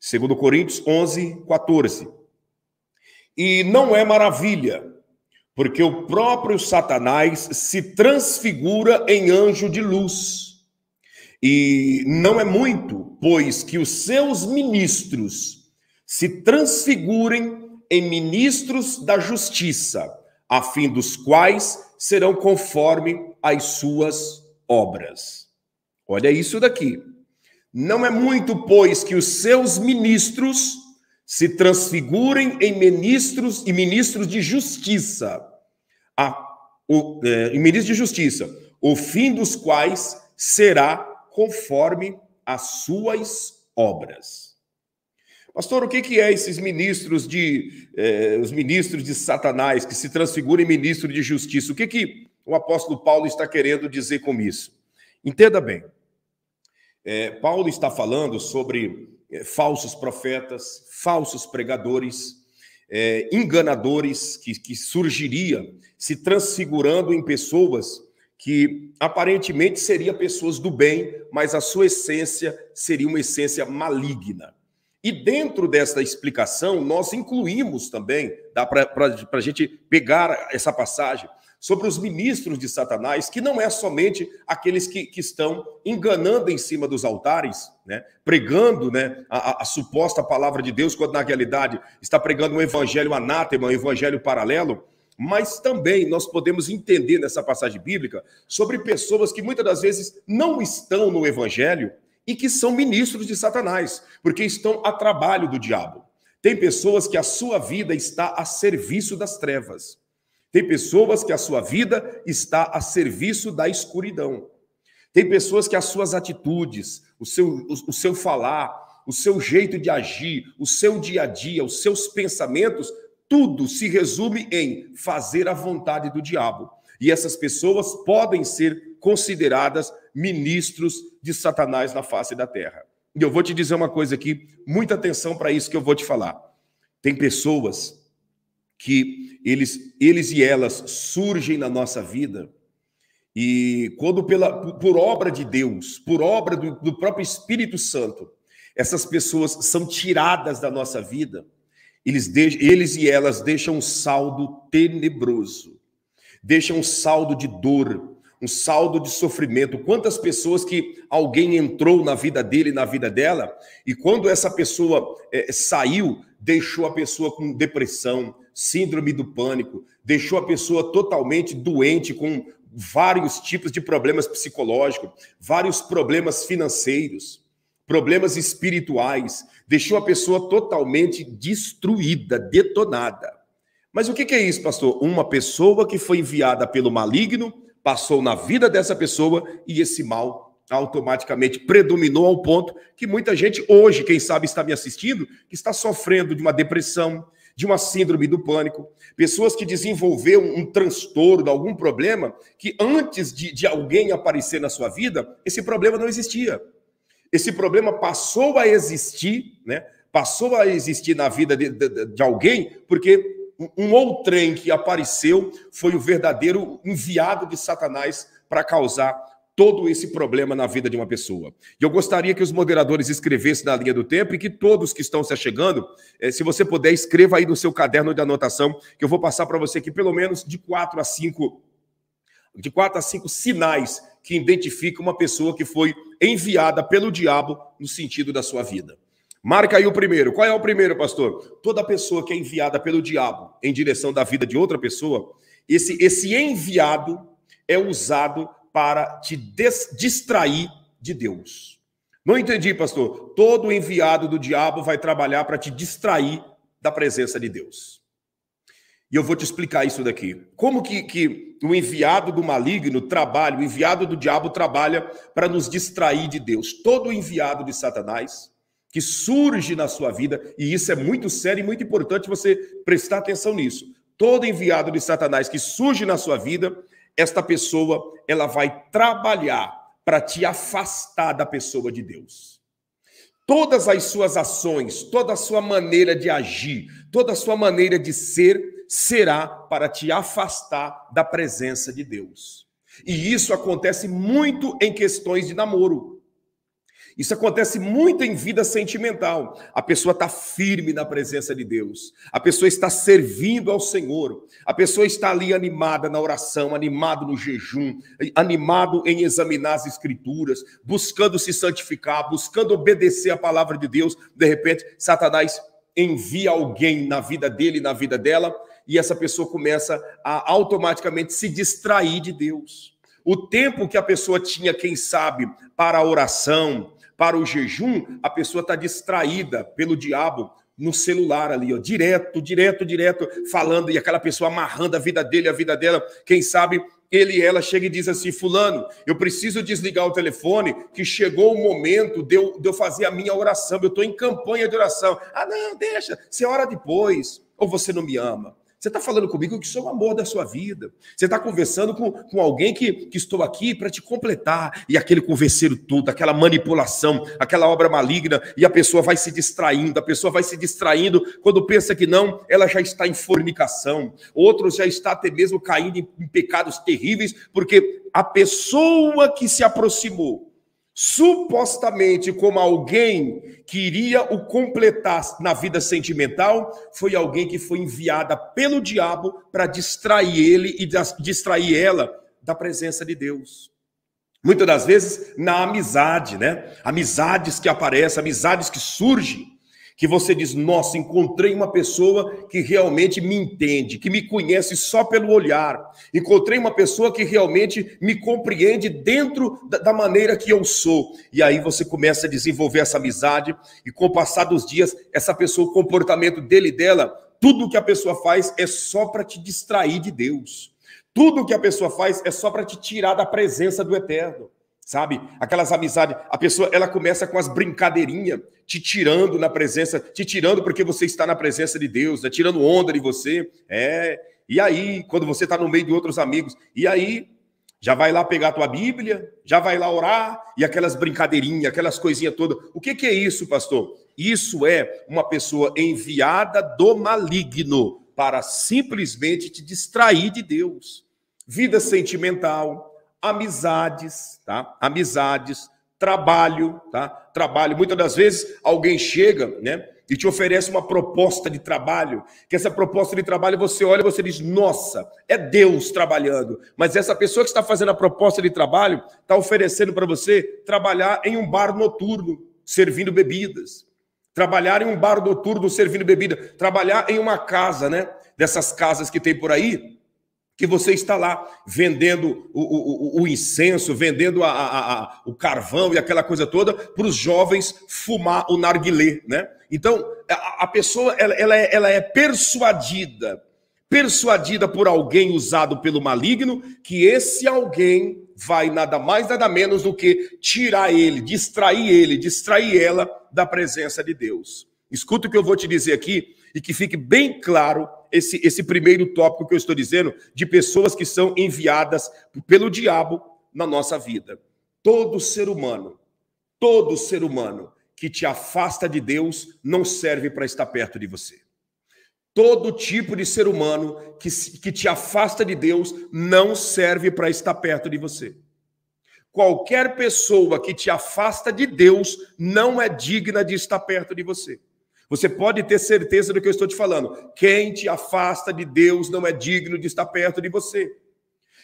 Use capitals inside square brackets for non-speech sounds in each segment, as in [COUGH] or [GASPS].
Segundo Coríntios 11, 14. E não é maravilha, porque o próprio Satanás se transfigura em anjo de luz. E não é muito, pois que os seus ministros se transfigurem em ministros da justiça, a fim dos quais serão conforme as suas obras. Olha isso daqui. Não é muito, pois, que os seus ministros se transfigurem em ministros e ministros de justiça, a, o, é, ministros de justiça, o fim dos quais será conforme as suas obras. Pastor, o que, que é esses ministros de eh, os ministros de Satanás que se transfiguram em ministro de justiça? O que, que o apóstolo Paulo está querendo dizer com isso? Entenda bem. É, Paulo está falando sobre é, falsos profetas, falsos pregadores, é, enganadores que, que surgiria se transfigurando em pessoas que aparentemente seriam pessoas do bem, mas a sua essência seria uma essência maligna. E dentro dessa explicação, nós incluímos também, dá para a gente pegar essa passagem, sobre os ministros de Satanás, que não é somente aqueles que, que estão enganando em cima dos altares, né? pregando né, a, a, a, suposta palavra de Deus, quando na realidade está pregando um evangelho anátema, um evangelho paralelo, mas também nós podemos entender nessa passagem bíblica sobre pessoas que muitas das vezes não estão no evangelho e que são ministros de Satanás, porque estão a trabalho do diabo. Tem pessoas que a sua vida está a serviço das trevas. Tem pessoas que a sua vida está a serviço da escuridão. Tem pessoas que as suas atitudes, o seu, o, o seu falar, o seu jeito de agir, o seu dia a dia, os seus pensamentos, tudo se resume em fazer a vontade do diabo. E essas pessoas podem ser consideradas ministros de Satanás na face da terra. E eu vou te dizer uma coisa aqui, muita atenção para isso que eu vou te falar. Tem pessoas que eles, eles e elas surgem na nossa vida. E quando pela, por obra de Deus, por obra do, do próprio Espírito Santo, essas pessoas são tiradas da nossa vida, eles, eles e elas deixam um saldo tenebroso, deixam um saldo de dor, um saldo de sofrimento. Quantas pessoas que alguém entrou na vida dele, na vida dela, e quando essa pessoa é, saiu, deixou a pessoa com depressão, síndrome do pânico, deixou a pessoa totalmente doente, com vários tipos de problemas psicológicos, vários problemas financeiros, problemas espirituais, deixou a pessoa totalmente destruída, detonada. Mas o que é isso, pastor? Uma pessoa que foi enviada pelo maligno passou na vida dessa pessoa e esse mal automaticamente predominou ao ponto que muita gente hoje, quem sabe está me assistindo, que está sofrendo de uma depressão, de uma síndrome do pânico, pessoas que desenvolveram um transtorno, algum problema, que antes de, de alguém aparecer na sua vida, esse problema não existia. Esse problema passou a existir, né? passou a existir na vida de, de, de alguém, porque um outrem que apareceu foi o verdadeiro enviado de Satanás para causar todo esse problema na vida de uma pessoa. E eu gostaria que os moderadores escrevessem na linha do tempo e que todos que estão se achegando, eh, se você puder, escreva aí no seu caderno de anotação, que eu vou passar para você aqui pelo menos de quatro a cinco, de quatro a cinco sinais que identificam uma pessoa que foi enviada pelo diabo no sentido da sua vida. Marca aí o primeiro. Qual é o primeiro, pastor? Toda pessoa que é enviada pelo diabo em direção da vida de outra pessoa, esse, esse enviado é usado para te des, distrair de Deus. Não entendi, pastor. Todo enviado do diabo vai trabalhar para te distrair da presença de Deus. E eu vou te explicar isso daqui. Como que, que o enviado do maligno trabalha, o enviado do diabo trabalha para nos distrair de Deus? Todo enviado de Satanás que surge na sua vida, e isso é muito sério e muito importante você prestar atenção nisso. Todo enviado de Satanás que surge na sua vida, esta pessoa, ela vai trabalhar para te afastar da pessoa de Deus. Todas as suas ações, toda a sua maneira de agir, toda a sua maneira de ser, será para te afastar da presença de Deus. E isso acontece muito em questões de namoro. Isso acontece muito em vida sentimental. A pessoa está firme na presença de Deus, a pessoa está servindo ao Senhor, a pessoa está ali animada na oração, animado no jejum, animado em examinar as Escrituras, buscando se santificar, buscando obedecer a palavra de Deus. De repente, Satanás envia alguém na vida dele, na vida dela, e essa pessoa começa a automaticamente se distrair de Deus. O tempo que a pessoa tinha, quem sabe, para a oração, para o jejum, a pessoa está distraída pelo diabo no celular ali, ó, direto, direto, direto, falando, e aquela pessoa amarrando a vida dele, a vida dela, quem sabe ele e ela chega e diz assim: Fulano, eu preciso desligar o telefone, que chegou o momento de eu, de eu fazer a minha oração, eu estou em campanha de oração. Ah, não, deixa, você é ora depois, ou você não me ama. Você está falando comigo que sou é o amor da sua vida. Você está conversando com, com alguém que, que estou aqui para te completar. E aquele converseiro todo, aquela manipulação, aquela obra maligna, e a pessoa vai se distraindo, a pessoa vai se distraindo. Quando pensa que não, ela já está em fornicação. Outros já está até mesmo caindo em, em pecados terríveis, porque a pessoa que se aproximou supostamente como alguém que iria o completar na vida sentimental, foi alguém que foi enviada pelo diabo para distrair ele e distrair ela da presença de Deus. Muitas das vezes na amizade, né? Amizades que aparecem, amizades que surgem que você diz: Nossa, encontrei uma pessoa que realmente me entende, que me conhece só pelo olhar, encontrei uma pessoa que realmente me compreende dentro da, maneira que eu sou. E aí você começa a desenvolver essa amizade, e com o passar dos dias, essa pessoa, o comportamento dele e dela, tudo que a pessoa faz é só para te distrair de Deus. Tudo que a pessoa faz é só para te tirar da presença do eterno sabe? Aquelas amizades, a pessoa ela começa com as brincadeirinhas, te tirando na presença, te tirando porque você está na presença de Deus, né? tirando onda de você, é. E aí, quando você está no meio de outros amigos, e aí já vai lá pegar a tua Bíblia, já vai lá orar e aquelas brincadeirinhas, aquelas coisinhas todas. O que, que é isso, pastor? Isso é uma pessoa enviada do maligno para simplesmente te distrair de Deus. Vida sentimental, amizades, tá? Amizades, trabalho, tá? Trabalho. Muitas das vezes alguém chega, né? E te oferece uma proposta de trabalho, que essa proposta de trabalho você olha e você diz: nossa, é Deus trabalhando. Mas essa pessoa que está fazendo a proposta de trabalho está oferecendo para você trabalhar em um bar noturno, servindo bebidas. Trabalhar em um bar noturno servindo bebida. Trabalhar em uma casa, né? Dessas casas que tem por aí, que você está lá vendendo o, o, o incenso, vendendo a, a, a, o carvão e aquela coisa toda para os jovens fumar o narguilé, né? Então, a, pessoa, ela, ela, é, ela é persuadida, persuadida por alguém usado pelo maligno, que esse alguém vai nada mais, nada menos do que tirar ele, distrair ele, distrair ela da presença de Deus. Escuta o que eu vou te dizer aqui e que fique bem claro esse, esse primeiro tópico que eu estou dizendo de pessoas que são enviadas pelo diabo na nossa vida. Todo ser humano, todo ser humano que te afasta de Deus não serve para estar perto de você. Todo tipo de ser humano que, que te afasta de Deus não serve para estar perto de você. Qualquer pessoa que te afasta de Deus não é digna de estar perto de você. Você pode ter certeza do que eu estou te falando. Quem te afasta de Deus não é digno de estar perto de você.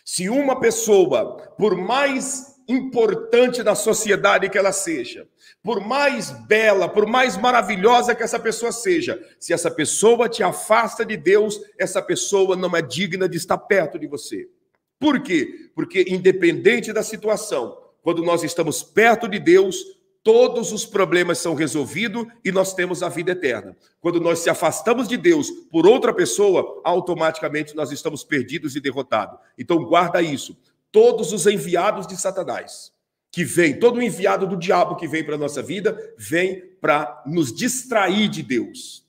Se uma pessoa, por mais importante da sociedade que ela seja, por mais bela, por mais maravilhosa que essa pessoa seja, se essa pessoa te afasta de Deus, essa pessoa não é digna de estar perto de você. Por quê? Porque, independente da situação, quando nós estamos perto de Deus, todos os problemas são resolvidos e nós temos a vida eterna. Quando nós se afastamos de Deus por outra pessoa, automaticamente nós estamos perdidos e derrotados. Então guarda isso. Todos os enviados de Satanás que vem, todo enviado do diabo que vem para a nossa vida, vem para nos distrair de Deus.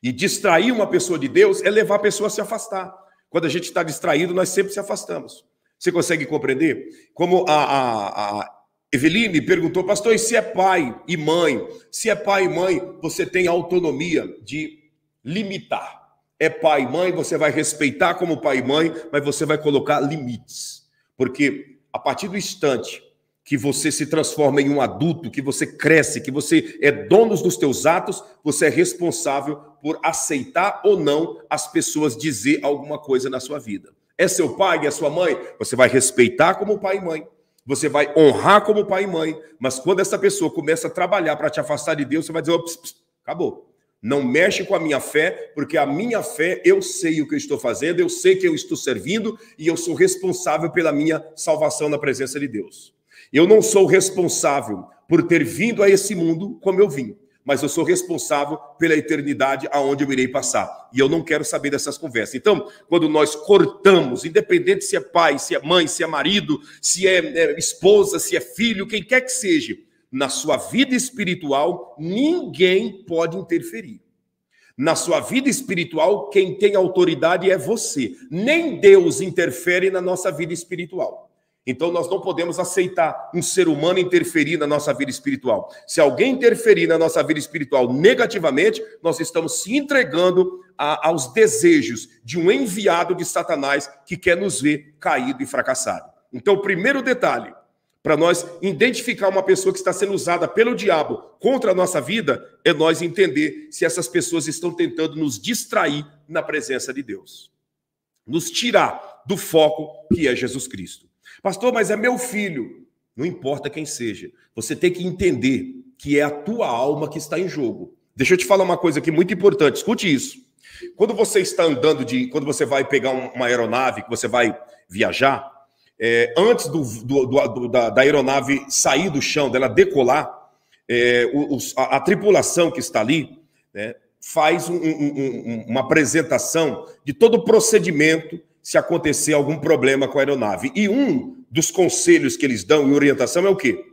E distrair uma pessoa de Deus é levar a pessoa a se afastar. Quando a gente está distraído, nós sempre se afastamos. Você consegue compreender? Como a, a, a Eveline perguntou, pastor, e se é pai e mãe? Se é pai e mãe, você tem autonomia de limitar. É pai e mãe, você vai respeitar como pai e mãe, mas você vai colocar limites. Porque a partir do instante que você se transforma em um adulto, que você cresce, que você é dono dos teus atos, você é responsável por aceitar ou não as pessoas dizer alguma coisa na sua vida. É seu pai, é sua mãe, você vai respeitar como pai e mãe, você vai honrar como pai e mãe, mas quando essa pessoa começa a trabalhar para te afastar de Deus, você vai dizer: oh, acabou. Não mexe com a minha fé, porque a minha fé, eu sei o que eu estou fazendo, eu sei que eu estou servindo e eu sou responsável pela minha salvação na presença de Deus. Eu não sou responsável por ter vindo a esse mundo como eu vim mas eu sou responsável pela eternidade aonde eu irei passar. E eu não quero saber dessas conversas. Então, quando nós cortamos, independente se é pai, se é mãe, se é marido, se é, é esposa, se é filho, quem quer que seja, na sua vida espiritual, ninguém pode interferir. Na sua vida espiritual, quem tem autoridade é você. Nem Deus interfere na nossa vida espiritual. Então nós não podemos aceitar um ser humano interferir na nossa vida espiritual. Se alguém interferir na nossa vida espiritual negativamente, nós estamos se entregando a, aos desejos de um enviado de Satanás que quer nos ver caído e fracassado. Então, primeiro detalhe, para nós identificar uma pessoa que está sendo usada pelo diabo contra a nossa vida, é nós entender se essas pessoas estão tentando nos distrair na presença de Deus, nos tirar do foco que é Jesus Cristo. Pastor, mas é meu filho. Não importa quem seja, você tem que entender que é a tua alma que está em jogo. Deixa eu te falar uma coisa aqui muito importante, escute isso. Quando você está andando de. Quando você vai pegar uma aeronave, que você vai viajar, é, antes do, do, do, da, da, aeronave sair do chão, dela decolar, é, os, a, a, tripulação que está ali né, faz um, um, um, uma apresentação de todo o procedimento se acontecer algum problema com a aeronave. E um dos conselhos que eles dão em orientação é o quê?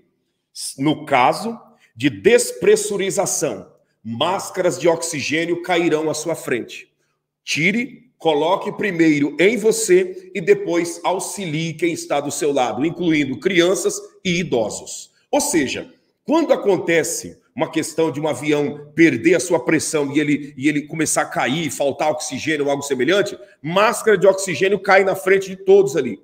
No caso de despressurização, máscaras de oxigênio cairão à sua frente. Tire, coloque primeiro em você e depois auxilie quem está do seu lado, incluindo crianças e idosos. Ou seja, quando acontece uma questão de um avião perder a sua pressão e ele, e ele começar a cair, faltar oxigênio ou algo semelhante, máscara de oxigênio cai na frente de todos ali.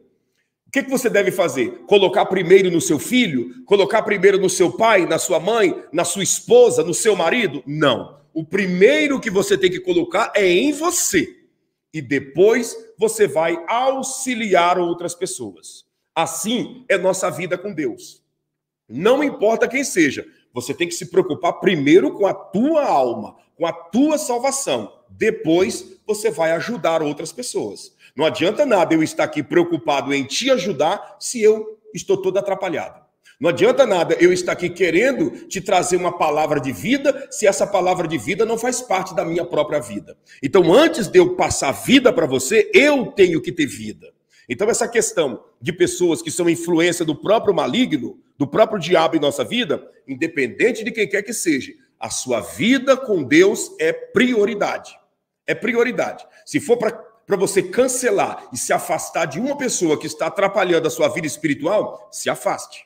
O que, que você deve fazer? Colocar primeiro no seu filho? Colocar primeiro no seu pai, na sua mãe, na sua esposa, no seu marido? Não. O primeiro que você tem que colocar é em você. E depois você vai auxiliar outras pessoas. Assim é nossa vida com Deus. Não importa quem seja, você tem que se preocupar primeiro com a tua alma, com a tua salvação. Depois você vai ajudar outras pessoas. Não adianta nada eu estar aqui preocupado em te ajudar se eu estou todo atrapalhado. Não adianta nada eu estar aqui querendo te trazer uma palavra de vida se essa palavra de vida não faz parte da minha própria vida. Então, antes de eu passar vida para você, eu tenho que ter vida. Então, essa questão de pessoas que são influência do próprio maligno, do próprio diabo em nossa vida, independente de quem quer que seja, a sua vida com Deus é prioridade. É prioridade. Se for para você cancelar e se afastar de uma pessoa que está atrapalhando a sua vida espiritual, se afaste.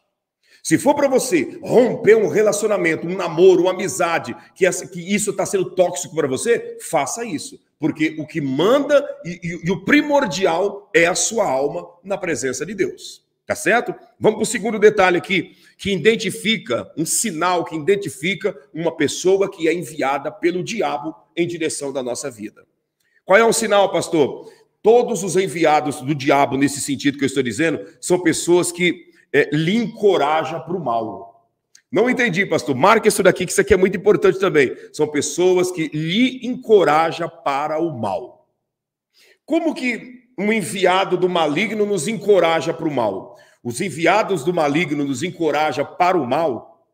Se for para você romper um relacionamento, um namoro, uma amizade, que, essa, que isso está sendo tóxico para você, faça isso porque o que manda e, e, e, o primordial é a sua alma na presença de Deus. Tá certo? Vamos para o segundo detalhe aqui, que identifica, um sinal que identifica uma pessoa que é enviada pelo diabo em direção da nossa vida. Qual é o sinal, pastor? Todos os enviados do diabo, nesse sentido que eu estou dizendo, são pessoas que é, lhe encorajam para o mal. Não entendi, pastor. Marca isso daqui, que isso aqui é muito importante também. São pessoas que lhe encoraja para o mal. Como que um enviado do maligno nos encoraja para o mal? Os enviados do maligno nos encoraja para o mal?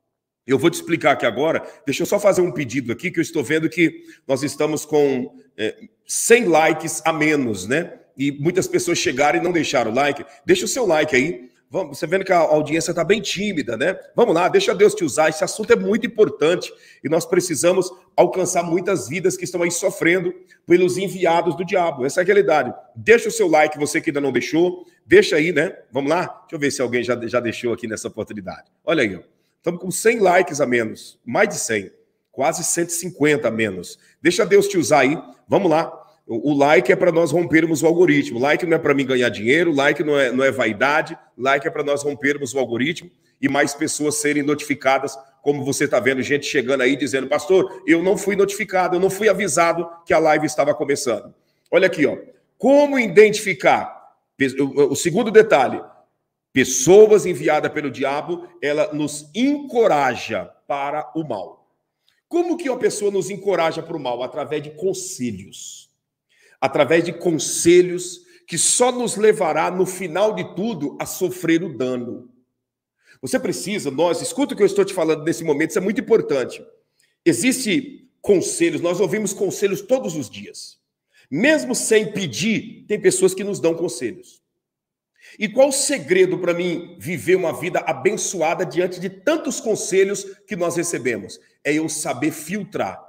Eu vou te explicar aqui agora. Deixa eu só fazer um pedido aqui, que eu estou vendo que nós estamos com é, eh, 100 likes a menos, né? E muitas pessoas chegaram e não deixaram o like. Deixa o seu like aí Vamos, você vendo que a audiência está bem tímida, né? Vamos lá, deixa Deus te usar. Esse assunto é muito importante e nós precisamos alcançar muitas vidas que estão aí sofrendo pelos enviados do diabo. Essa é a realidade. Deixa o seu like, você que ainda não deixou. Deixa aí, né? Vamos lá? Deixa eu ver se alguém já, já deixou aqui nessa oportunidade. Olha aí, estamos com 100 likes a menos, mais de 100, quase 150 a menos. Deixa Deus te usar aí. Vamos lá. O like é para nós rompermos o algoritmo. Like não é para mim ganhar dinheiro, like não é, não é vaidade, like é para nós rompermos o algoritmo e mais pessoas serem notificadas, como você está vendo, gente chegando aí dizendo, pastor, eu não fui notificado, eu não fui avisado que a live estava começando. Olha aqui, ó. Como identificar? O segundo detalhe, pessoas enviadas pelo diabo, ela nos encoraja para o mal. Como que uma pessoa nos encoraja para o mal? Através de conselhos através de conselhos que só nos levará, no final de tudo, a sofrer o dano. Você precisa, nós, escuta o que eu estou te falando nesse momento, isso é muito importante. Existem conselhos, nós ouvimos conselhos todos os dias. Mesmo sem pedir, tem pessoas que nos dão conselhos. E qual o segredo para mim viver uma vida abençoada diante de tantos conselhos que nós recebemos? É eu saber filtrar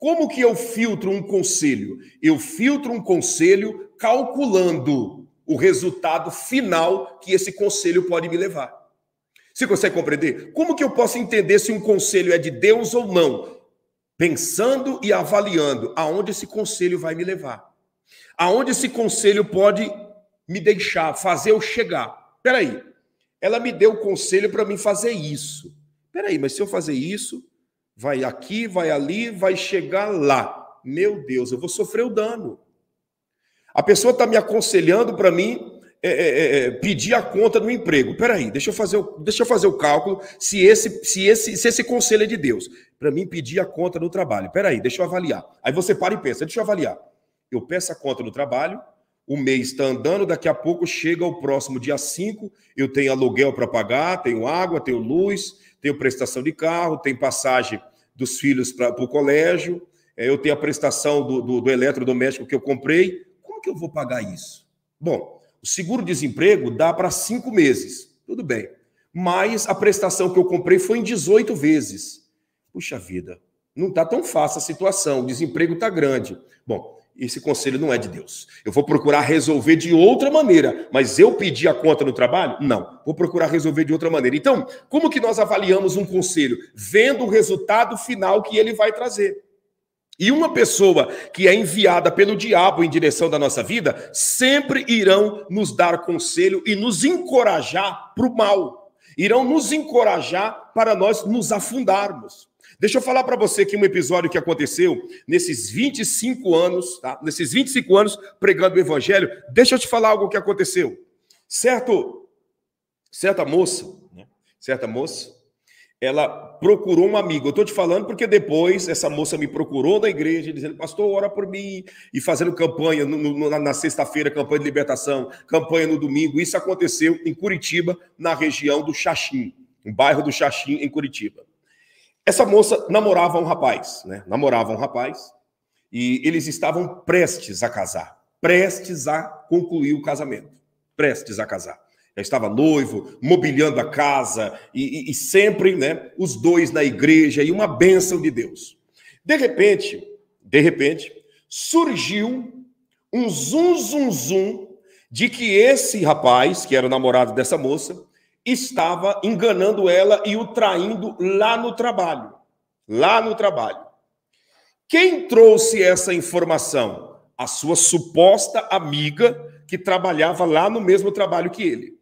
como que eu filtro um conselho? Eu filtro um conselho calculando o resultado final que esse conselho pode me levar. Você consegue compreender? Como que eu posso entender se um conselho é de Deus ou não? Pensando e avaliando aonde esse conselho vai me levar. Aonde esse conselho pode me deixar, fazer eu chegar. Peraí, ela me deu o conselho para mim fazer isso. Peraí, mas se eu fazer isso, Vai aqui, vai ali, vai chegar lá. Meu Deus, eu vou sofrer o dano. A pessoa está me aconselhando para mim é, é, é, é, pedir a conta do emprego. Peraí, deixa eu fazer o, deixa eu fazer o cálculo se esse, se esse, se esse conselho é de Deus. Para mim pedir a conta do trabalho. Peraí, deixa eu avaliar. Aí você para e pensa, deixa eu avaliar. Eu peço a conta do trabalho, o mês está andando, daqui a pouco chega o próximo dia 5, eu tenho aluguel para pagar, tenho água, tenho luz, tenho prestação de carro, tem passagem dos filhos para o colégio, é, eu tenho a prestação do, do, do eletrodoméstico que eu comprei. Como que eu vou pagar isso? Bom, o seguro-desemprego dá para cinco meses, tudo bem. Mas a prestação que eu comprei foi em 18 vezes. Puxa vida, não está tão fácil a situação, o desemprego está grande. Bom, esse conselho não é de Deus. Eu vou procurar resolver de outra maneira, mas eu pedi a conta no trabalho? Não, vou procurar resolver de outra maneira. Então, como que nós avaliamos um conselho? Vendo o resultado final que ele vai trazer. E uma pessoa que é enviada pelo diabo em direção da nossa vida, sempre irão nos dar conselho e nos encorajar para o mal. Irão nos encorajar para nós nos afundarmos. Deixa eu falar para você aqui um episódio que aconteceu nesses 25 anos, tá? Nesses 25 anos pregando o evangelho, deixa eu te falar algo que aconteceu. Certo, certa moça, né? certa moça, ela procurou um amigo. Eu estou te falando porque depois essa moça me procurou da igreja, dizendo, pastor, ora por mim, e fazendo campanha no, no, na sexta-feira, campanha de libertação, campanha no domingo. Isso aconteceu em Curitiba, na região do Xaxim, no bairro do Xaxim, em Curitiba. Essa moça namorava um rapaz, né? Namorava um rapaz e eles estavam prestes a casar, prestes a concluir o casamento, prestes a casar. Já estava noivo, mobiliando a casa e, e, e sempre, né? Os dois na igreja e uma bênção de Deus. De repente, de repente, surgiu um zum zum zum de que esse rapaz, que era o namorado dessa moça, estava enganando ela e o traindo lá no trabalho. Lá no trabalho. Quem trouxe essa informação? A sua suposta amiga que trabalhava lá no mesmo trabalho que ele.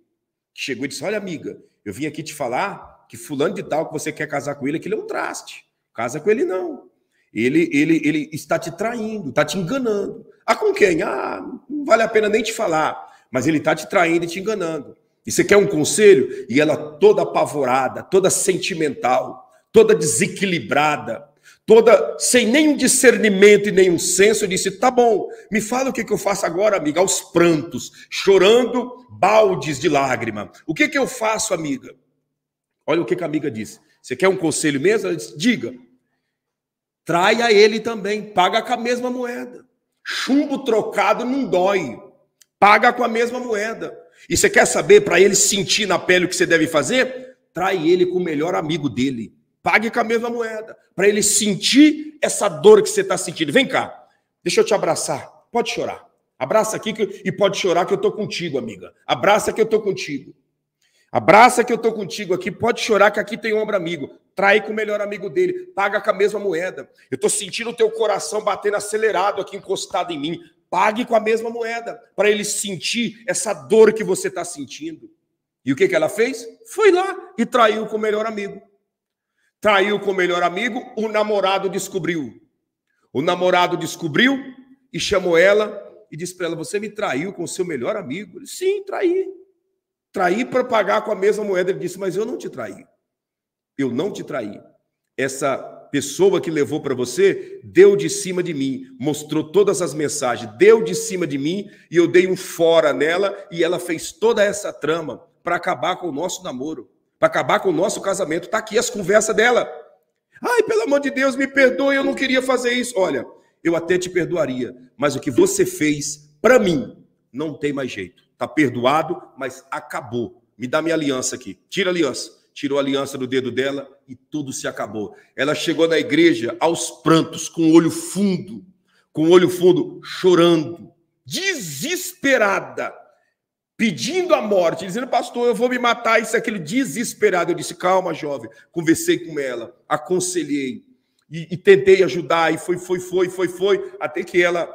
Chegou e disse: Olha, amiga, eu vim aqui te falar que fulano de tal que você quer casar com ele, que ele é um traste. Casa com ele não. Ele, ele, ele está te traindo, está te enganando. Ah, com quem? Ah, não vale a pena nem te falar, mas ele está te traindo e te enganando. E você quer um conselho? E ela toda apavorada, toda sentimental, toda desequilibrada, toda sem nenhum discernimento e nenhum senso, eu disse: tá bom, me fala o que, que eu faço agora, amiga, aos prantos, chorando baldes de lágrima. O que, que eu faço, amiga? Olha o que, que a amiga disse. Você quer um conselho mesmo? Ela disse: diga, traia ele também, paga com a mesma moeda. Chumbo trocado não dói, paga com a mesma moeda. E você quer saber para ele sentir na pele o que você deve fazer? Trai ele com o melhor amigo dele. Pague com a mesma moeda. Para ele sentir essa dor que você está sentindo. Vem cá, deixa eu te abraçar. Pode chorar. Abraça aqui que, e pode chorar que eu estou contigo, amiga. Abraça que eu estou contigo. Abraça que eu estou contigo aqui. Pode chorar que aqui tem ombro amigo. Trai com o melhor amigo dele. Paga com a mesma moeda. Eu estou sentindo o teu coração batendo acelerado aqui, encostado em mim. Pague com a mesma moeda, para ele sentir essa dor que você está sentindo. E o que, que ela fez? Foi lá e traiu com o melhor amigo. Traiu com o melhor amigo, o namorado descobriu. O namorado descobriu e chamou ela e disse para ela: Você me traiu com o seu melhor amigo? Ele, Sim, traí. Traí para pagar com a mesma moeda. Ele disse: Mas eu não te traí. Eu não te traí. Essa pessoa que levou para você deu de cima de mim, mostrou todas as mensagens, deu de cima de mim e eu dei um fora nela e ela fez toda essa trama para acabar com o nosso namoro, para acabar com o nosso casamento. Tá aqui as conversas dela. Ai, pelo amor de Deus, me perdoe, eu não queria fazer isso. Olha, eu até te perdoaria, mas o que você fez para mim não tem mais jeito. Tá perdoado, mas acabou. Me dá minha aliança aqui. Tira a aliança tirou a aliança do dedo dela e tudo se acabou. Ela chegou na igreja aos prantos, com o olho fundo, com o olho fundo, chorando, desesperada, pedindo a morte, dizendo, pastor, eu vou me matar, isso, é aquilo, desesperado. Eu disse, calma, jovem. Conversei com ela, aconselhei e, e tentei ajudar, e foi, foi, foi, foi, foi, até que ela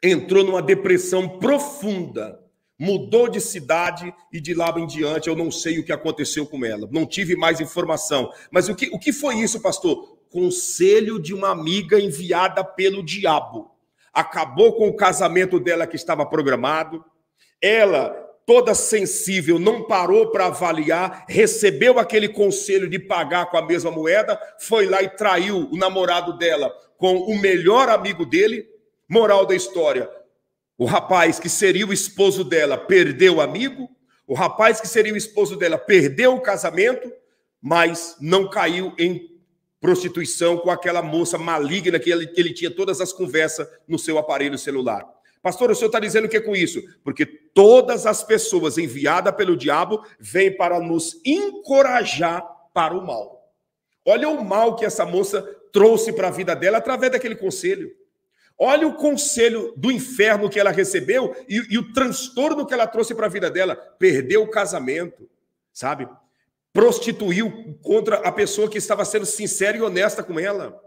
entrou numa depressão profunda mudou de cidade e de lá em diante eu não sei o que aconteceu com ela, não tive mais informação. Mas o que, o que foi isso, pastor? Conselho de uma amiga enviada pelo diabo. Acabou com o casamento dela que estava programado. Ela toda sensível, não parou para avaliar, recebeu aquele conselho de pagar com a mesma moeda, foi lá e traiu o namorado dela com o melhor amigo dele. Moral da história: o rapaz que seria o esposo dela perdeu o amigo, o rapaz que seria o esposo dela perdeu o casamento, mas não caiu em prostituição com aquela moça maligna que ele, ele tinha todas as conversas no seu aparelho celular. Pastor, o senhor está dizendo o que é com isso? Porque todas as pessoas enviadas pelo diabo vêm para nos encorajar para o mal. Olha o mal que essa moça trouxe para a vida dela através daquele conselho. Olha o conselho do inferno que ela recebeu e, e o transtorno que ela trouxe para a vida dela. Perdeu o casamento, sabe? Prostituiu contra a pessoa que estava sendo sincera e honesta com ela.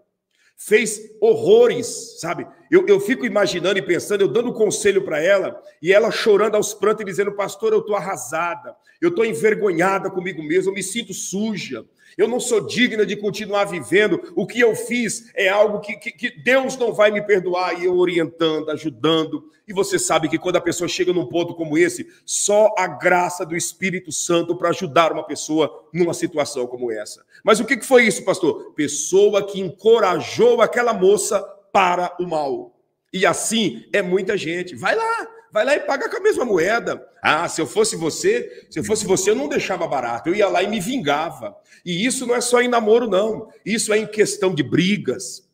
Fez horrores, sabe? Eu, eu fico imaginando e pensando, eu dando conselho para ela e ela chorando aos prantos e dizendo: Pastor, eu estou arrasada, eu estou envergonhada comigo mesma, eu me sinto suja, eu não sou digna de continuar vivendo. O que eu fiz é algo que, que, que, Deus não vai me perdoar. E eu orientando, ajudando. E você sabe que quando a pessoa chega num ponto como esse, só a graça do Espírito Santo para ajudar uma pessoa numa situação como essa. Mas o que, que foi isso, pastor? Pessoa que encorajou aquela moça para o mal. E assim é muita gente. Vai lá, Vai lá e paga com a mesma moeda. Ah, se eu fosse você, se eu fosse você, eu não deixava barato. Eu ia lá e me vingava. E isso não é só em namoro, não. Isso é em questão de brigas.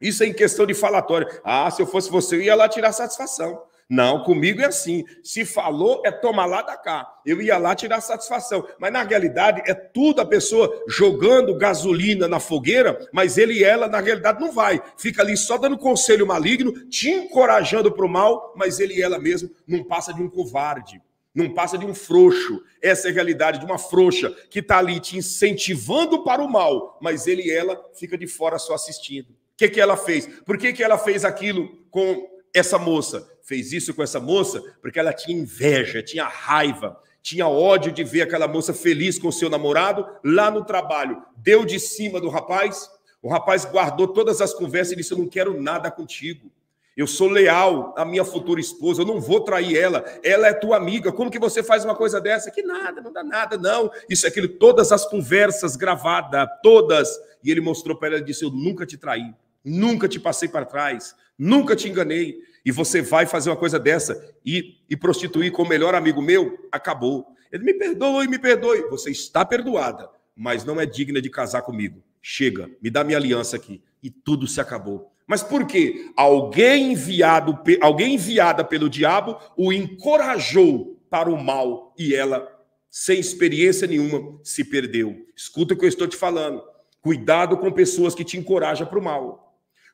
Isso é em questão de falatório. Ah, se eu fosse você, eu ia lá tirar satisfação. Não, comigo é assim. Se falou, é tomar lá da cá. Eu ia lá tirar satisfação. Mas na realidade, é tudo a pessoa jogando gasolina na fogueira, mas ele e ela, na realidade, não vai. Fica ali só dando conselho maligno, te encorajando para o mal, mas ele e ela mesmo não passa de um covarde. Não passa de um frouxo. Essa é a realidade de uma frouxa que está ali te incentivando para o mal, mas ele e ela fica de fora só assistindo. O que, que ela fez? Por que, que ela fez aquilo com essa moça? fez isso com essa moça porque ela tinha inveja, tinha raiva, tinha ódio de ver aquela moça feliz com seu namorado lá no trabalho. Deu de cima do rapaz, o rapaz guardou todas as conversas e disse: Eu não quero nada contigo. Eu sou leal à minha futura esposa, eu não vou trair ela. Ela é tua amiga. Como que você faz uma coisa dessa? Que nada, não dá nada, não. Isso é aquilo, todas as conversas gravadas, todas. E ele mostrou para ela e disse: Eu nunca te traí, nunca te passei para trás, nunca te enganei e você vai fazer uma coisa dessa e, e prostituir com o melhor amigo meu, acabou. Ele me perdoe, me perdoe. Você está perdoada, mas não é digna de casar comigo. Chega, me dá minha aliança aqui. E tudo se acabou. Mas por quê? Alguém enviado, alguém enviada pelo diabo o encorajou para o mal e ela, sem experiência nenhuma, se perdeu. Escuta o que eu estou te falando. Cuidado com pessoas que te encorajam para o mal.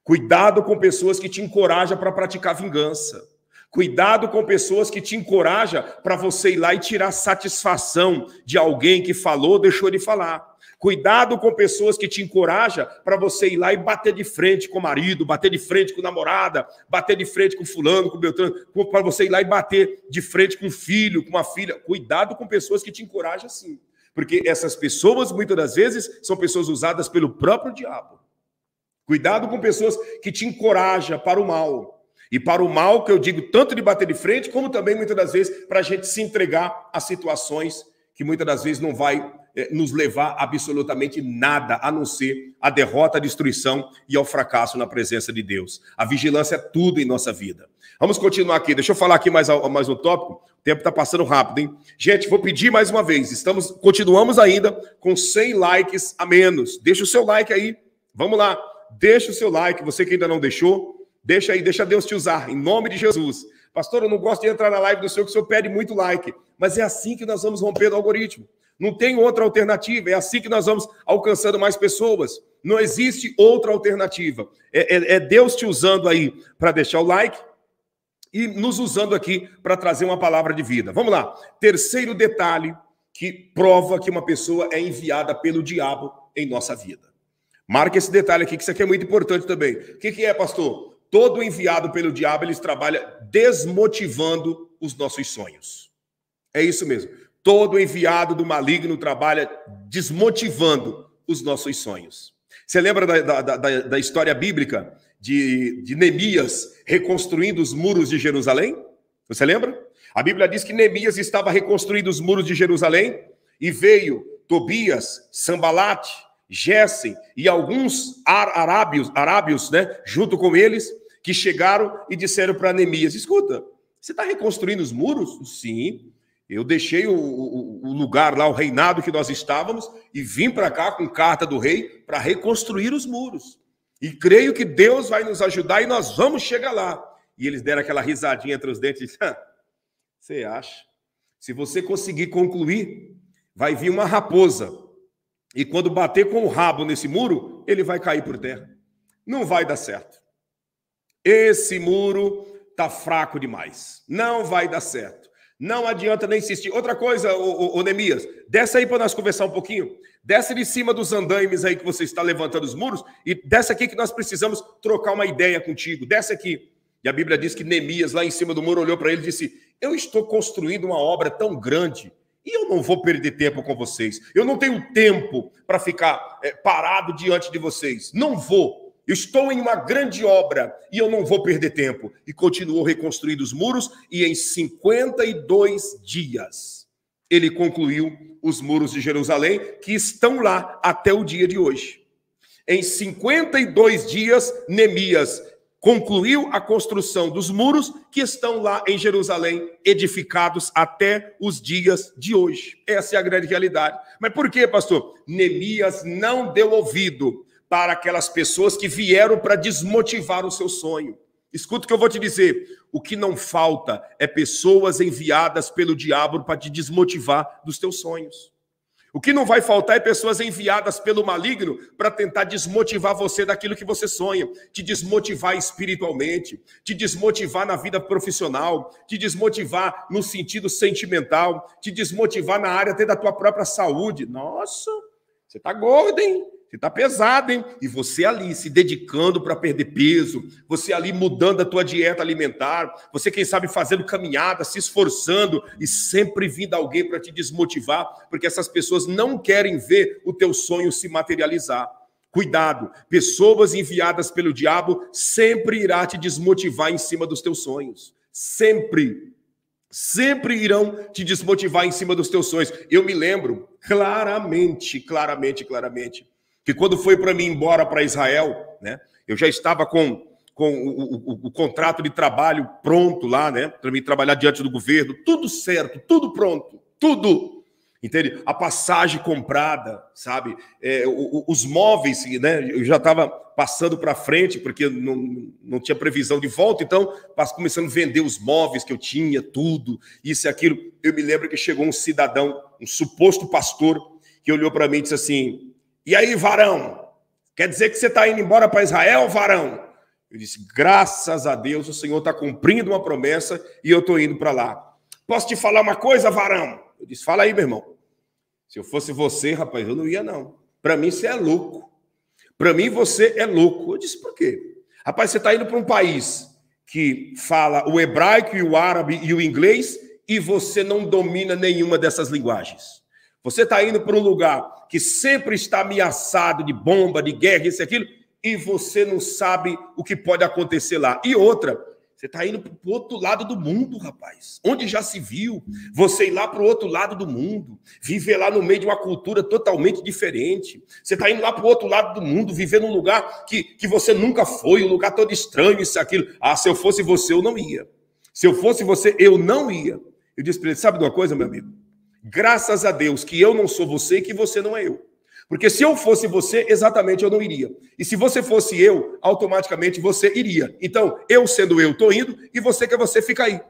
Cuidado com pessoas que te encorajam para praticar vingança. Cuidado com pessoas que te encorajam para você ir lá e tirar satisfação de alguém que falou, deixou de falar. Cuidado com pessoas que te encorajam para você ir lá e bater de frente com o marido, bater de frente com a namorada, bater de frente com fulano, com Beltrano, para você ir lá e bater de frente com o filho, com uma filha. Cuidado com pessoas que te encorajam assim. Porque essas pessoas, muitas das vezes, são pessoas usadas pelo próprio diabo Cuidado com pessoas que te encorajam para o mal. E para o mal, que eu digo tanto de bater de frente, como também muitas das vezes para a gente se entregar a situações que muitas das vezes não vai é, nos levar absolutamente nada, a não ser a derrota, a destruição e ao fracasso na presença de Deus. A vigilância é tudo em nossa vida. Vamos continuar aqui. Deixa eu falar aqui mais, mais um tópico. O tempo está passando rápido, hein? Gente, vou pedir mais uma vez. Estamos, continuamos ainda com 100 likes a menos. Deixa o seu like aí. Vamos lá. Deixa o seu like, você que ainda não deixou, deixa aí, deixa Deus te usar, em nome de Jesus. Pastor, eu não gosto de entrar na live do senhor, que o senhor pede muito like. Mas é assim que nós vamos romper o algoritmo. Não tem outra alternativa. É assim que nós vamos alcançando mais pessoas. Não existe outra alternativa. É, é, é Deus te usando aí para deixar o like e nos usando aqui para trazer uma palavra de vida. Vamos lá. Terceiro detalhe que prova que uma pessoa é enviada pelo diabo em nossa vida. Marca esse detalhe aqui, que isso aqui é muito importante também. O que, que é, pastor? Todo enviado pelo diabo, eles trabalha desmotivando os nossos sonhos. É isso mesmo. Todo enviado do maligno trabalha desmotivando os nossos sonhos. Você lembra da, da, da, da história bíblica de, de Neemias reconstruindo os muros de Jerusalém? Você lembra? A Bíblia diz que Neemias estava reconstruindo os muros de Jerusalém e veio Tobias, Sambalate, Gessen e alguns arábios, arábios, né, junto com eles, que chegaram e disseram para Neemias: escuta, você está reconstruindo os muros? Sim. Eu deixei o, o, o, lugar lá, o reinado que nós estávamos, e vim para cá com carta do rei para reconstruir os muros. E creio que Deus vai nos ajudar e nós vamos chegar lá. E eles deram aquela risadinha entre os dentes. [LAUGHS] Você acha? Se você conseguir concluir, vai vir uma raposa e quando bater com o rabo nesse muro, ele vai cair por terra. Não vai dar certo. Esse muro tá fraco demais. Não vai dar certo. Não adianta nem insistir. Outra coisa, ô, Nemias, desce aí para nós conversar um pouquinho. Desce de cima dos andaimes aí que você está levantando os muros e desce aqui que nós precisamos trocar uma ideia contigo. Desce aqui. E a Bíblia diz que Nemias, lá em cima do muro, olhou para ele e disse: Eu estou construindo uma obra tão grande e eu não vou perder tempo com vocês. Eu não tenho tempo para ficar é, parado diante de vocês. Não vou. Eu estou em uma grande obra e eu não vou perder tempo. E continuou reconstruindo os muros, e em 52 dias ele concluiu os muros de Jerusalém, que estão lá até o dia de hoje. Em 52 dias, Nemias concluiu a construção dos muros que estão lá em Jerusalém, edificados até os dias de hoje. Essa é a grande realidade. Mas por que, pastor? Neemias não deu ouvido para aquelas pessoas que vieram para desmotivar o seu sonho. Escuta o que eu vou te dizer. O que não falta é pessoas enviadas pelo diabo para te desmotivar dos teus sonhos. O que não vai faltar é pessoas enviadas pelo maligno para tentar desmotivar você daquilo que você sonha, te desmotivar espiritualmente, te desmotivar na vida profissional, te desmotivar no sentido sentimental, te desmotivar na área até da tua própria saúde. Nossa, você tá gordo, hein? Você tá pesado, hein? E você ali se dedicando para perder peso, você ali mudando a tua dieta alimentar, você quem sabe fazendo caminhada, se esforçando e sempre vindo alguém para te desmotivar, porque essas pessoas não querem ver o teu sonho se materializar. Cuidado, pessoas enviadas pelo diabo sempre irá te desmotivar em cima dos teus sonhos. Sempre sempre irão te desmotivar em cima dos teus sonhos. Eu me lembro claramente, claramente, claramente que quando foi para mim embora para Israel, né, eu já estava com, com o, o, o, contrato de trabalho pronto lá, né, para mim trabalhar diante do governo, tudo certo, tudo pronto, tudo. Entende? A passagem comprada, sabe? É, os móveis, né? Eu já estava passando para frente, porque não, não tinha previsão de volta, então começando a vender os móveis que eu tinha, tudo, isso e aquilo. Eu me lembro que chegou um cidadão, um suposto pastor, que olhou para mim e disse assim: e aí, varão? Quer dizer que você está indo embora para Israel, varão? Eu disse: graças a Deus, o Senhor está cumprindo uma promessa e eu estou indo para lá. Posso te falar uma coisa, varão? Eu disse: fala aí, meu irmão. Se eu fosse você, rapaz, eu não ia, não. Para mim, você é louco. Para mim, você é louco. Eu disse: por quê? Rapaz, você está indo para um país que fala o hebraico e o árabe e o inglês e você não domina nenhuma dessas linguagens. Você está indo para um lugar que sempre está ameaçado de bomba, de guerra, isso e aquilo, e você não sabe o que pode acontecer lá. E outra, você está indo para o outro lado do mundo, rapaz. Onde já se viu você ir lá para o outro lado do mundo, viver lá no meio de uma cultura totalmente diferente. Você está indo lá para o outro lado do mundo, viver num lugar que, que você nunca foi, um lugar todo estranho, isso aquilo. Ah, se eu fosse você, eu não ia. Se eu fosse você, eu não ia. Eu disse para ele: sabe de uma coisa, meu amigo? Graças a Deus que eu não sou você e que você não é eu. Porque se eu fosse você, exatamente eu não iria. E se você fosse eu, automaticamente você iria. Então, eu sendo eu, tô indo, e você que é você, fica aí.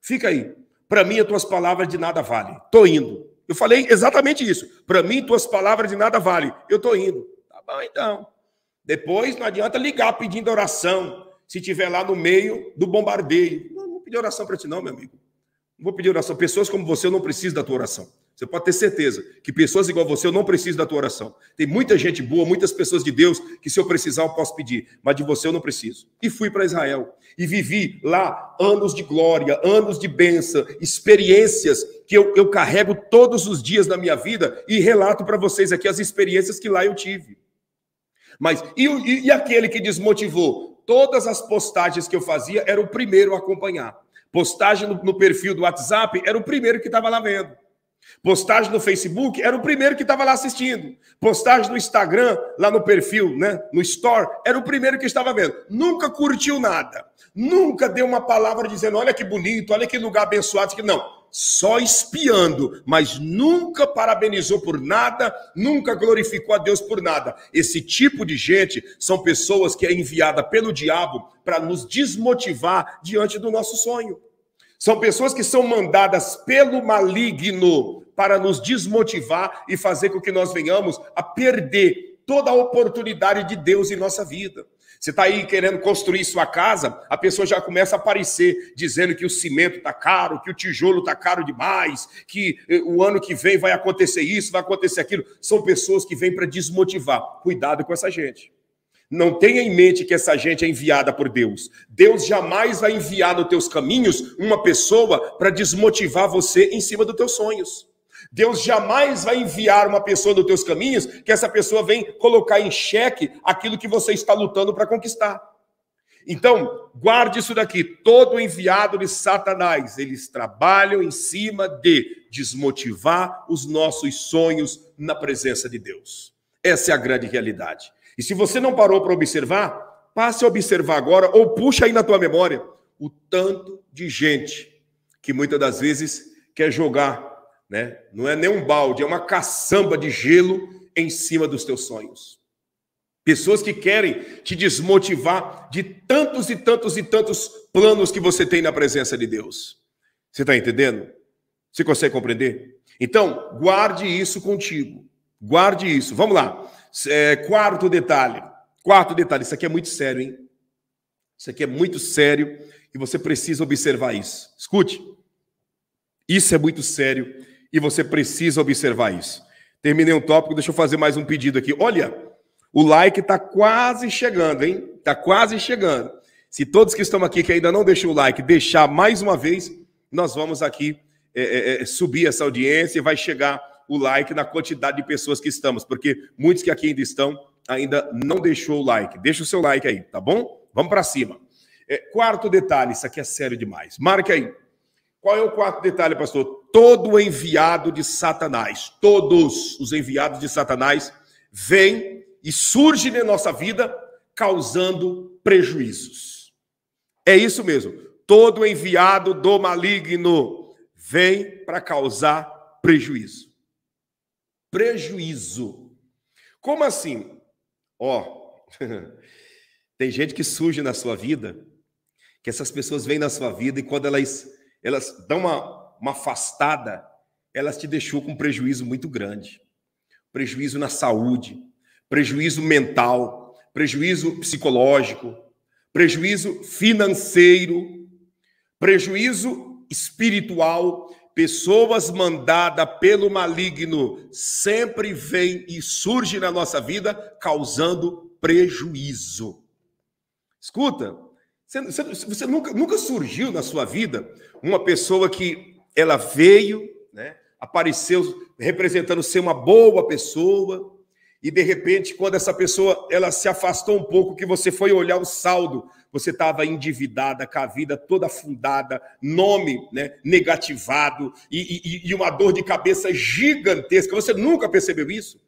Fica aí. Para mim, as tuas palavras de nada valem. Tô indo. Eu falei exatamente isso. Para mim, tuas palavras de nada valem. Eu tô indo. Tá bom, então. Depois, não adianta ligar pedindo oração, se tiver lá no meio do bombardeio. Não, não pedi oração para ti não, meu amigo vou pedir oração. Pessoas como você, eu não preciso da tua oração. Você pode ter certeza que pessoas igual você, eu não preciso da tua oração. Tem muita gente boa, muitas pessoas de Deus, que se eu precisar, eu posso pedir, mas de você eu não preciso. E fui para Israel e vivi lá anos de glória, anos de benção, experiências que eu, eu carrego todos os dias da minha vida e relato para vocês aqui as experiências que lá eu tive. Mas e, e aquele que desmotivou? Todas as postagens que eu fazia era o primeiro a acompanhar. Postagem no, no perfil do WhatsApp era o primeiro que estava lá vendo. Postagem no Facebook era o primeiro que estava lá assistindo. Postagem no Instagram, lá no perfil, né? No Store, era o primeiro que estava vendo. Nunca curtiu nada. Nunca deu uma palavra dizendo: olha que bonito, olha que lugar abençoado. Não só espiando, mas nunca parabenizou por nada, nunca glorificou a Deus por nada. Esse tipo de gente são pessoas que é enviada pelo diabo para nos desmotivar diante do nosso sonho. São pessoas que são mandadas pelo maligno para nos desmotivar e fazer com que nós venhamos a perder toda a oportunidade de Deus em nossa vida. Você está aí querendo construir sua casa, a pessoa já começa a aparecer dizendo que o cimento está caro, que o tijolo está caro demais, que eh, o ano que vem vai acontecer isso, vai acontecer aquilo. São pessoas que vêm para desmotivar. Cuidado com essa gente. Não tenha em mente que essa gente é enviada por Deus. Deus jamais vai enviar nos teus caminhos uma pessoa para desmotivar você em cima dos teus sonhos. Deus jamais vai enviar uma pessoa nos teus caminhos que essa pessoa vem colocar em xeque aquilo que você está lutando para conquistar. Então, guarde isso daqui. Todo enviado de Satanás, eles trabalham em cima de desmotivar os nossos sonhos na presença de Deus. Essa é a grande realidade. E se você não parou para observar, passe a observar agora ou puxa aí na tua memória o tanto de gente que muitas das vezes quer jogar né? Não é nem um balde, é uma caçamba de gelo em cima dos teus sonhos. Pessoas que querem te desmotivar de tantos e tantos e tantos planos que você tem na presença de Deus. Você está entendendo? Você consegue compreender? Então, guarde isso contigo. Guarde isso. Vamos lá. É, quarto detalhe. Quarto detalhe. Isso aqui é muito sério, hein? Isso aqui é muito sério e você precisa observar isso. Escute. Isso é muito sério e você precisa observar isso. Terminei um tópico, deixa eu fazer mais um pedido aqui. Olha, o like está quase chegando, hein? Está quase chegando. Se todos que estão aqui que ainda não deixou o like, deixar mais uma vez, nós vamos aqui é, é, é, subir essa audiência e vai chegar o like na quantidade de pessoas que estamos, porque muitos que aqui ainda estão ainda não deixou o like. Deixa o seu like aí, tá bom? Vamos para cima. É, quarto detalhe, isso aqui é sério demais. Marca aí. Qual é o quarto detalhe, pastor? Todo enviado de Satanás, todos os enviados de Satanás vêm e surgem na nossa vida causando prejuízos. É isso mesmo. Todo enviado do maligno vem para causar prejuízo. Prejuízo. Como assim? Ó, [LAUGHS] tem gente que surge na sua vida, que essas pessoas vêm na sua vida e quando elas elas dão uma, uma afastada, elas te deixou com um prejuízo muito grande. Prejuízo na saúde, prejuízo mental, prejuízo psicológico, prejuízo financeiro, prejuízo espiritual. Pessoas mandadas pelo maligno sempre vêm e surgem na nossa vida causando prejuízo. Escuta, você, você, você nunca, nunca surgiu na sua vida uma pessoa que ela veio, né, apareceu representando ser uma boa pessoa, e de repente, quando essa pessoa ela se afastou um pouco, que você foi olhar o saldo, você estava endividada, com a vida toda afundada, nome né, negativado e, e, e uma dor de cabeça gigantesca. Você nunca percebeu isso?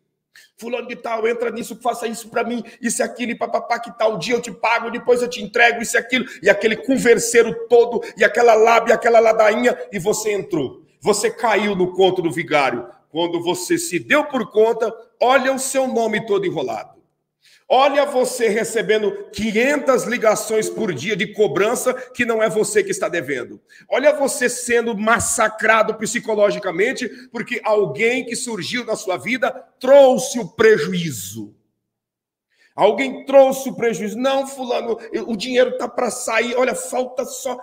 Fulano de tal, entra nisso, faça isso para mim, isso e aquilo, e papapá, que tal dia eu te pago, depois eu te entrego, isso e aquilo, e aquele converseiro todo, e aquela lábia, aquela ladainha, e você entrou. Você caiu no conto do vigário. Quando você se deu por conta, olha o seu nome todo enrolado. Olha você recebendo 500 ligações por dia de cobrança que não é você que está devendo. Olha você sendo massacrado psicologicamente porque alguém que surgiu na sua vida trouxe o prejuízo. Alguém trouxe o prejuízo. Não, fulano, o dinheiro tá para sair. Olha, falta só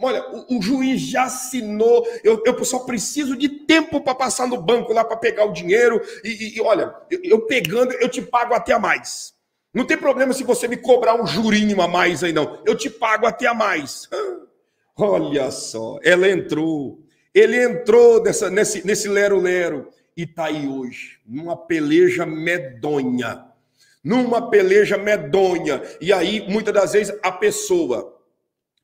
Olha, o, o, juiz já assinou, eu, eu só preciso de tempo para passar no banco lá para pegar o dinheiro. E, e, e olha, eu, eu, pegando, eu te pago até mais. Não tem problema se você me cobrar um jurinho a mais aí, não. Eu te pago até a mais. [GASPS] Olha só, ela entrou. Ele entrou nessa, nesse, nesse lero-lero e está aí hoje, numa peleja medonha. Numa peleja medonha. E aí, muitas das vezes, a pessoa,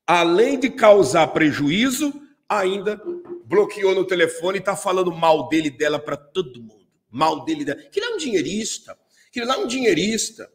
além de causar prejuízo, ainda bloqueou no telefone e está falando mal dele dela para todo mundo. Mal dele dela. Que ele é um dinheirista. Que ele é um dinheirista.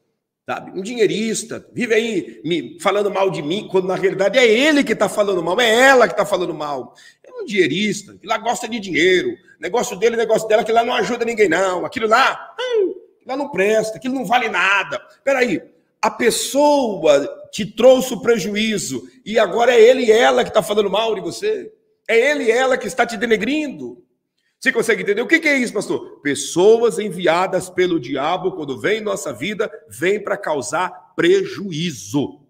Sabe? Um dinheirista, vive aí me falando mal de mim, quando na realidade é ele que está falando mal, é ela que está falando mal. É um dinheirista, que lá gosta de dinheiro, negócio dele, negócio dela, que lá não ajuda ninguém, não. Aquilo lá, hum, lá não presta, aquilo não vale nada. Peraí, a pessoa te trouxe o prejuízo e agora é ele e ela que está falando mal de você? É ele e ela que está te denegrindo? Você consegue entender? O que é isso, pastor? Pessoas enviadas pelo diabo, quando vem em nossa vida, vem para causar prejuízo.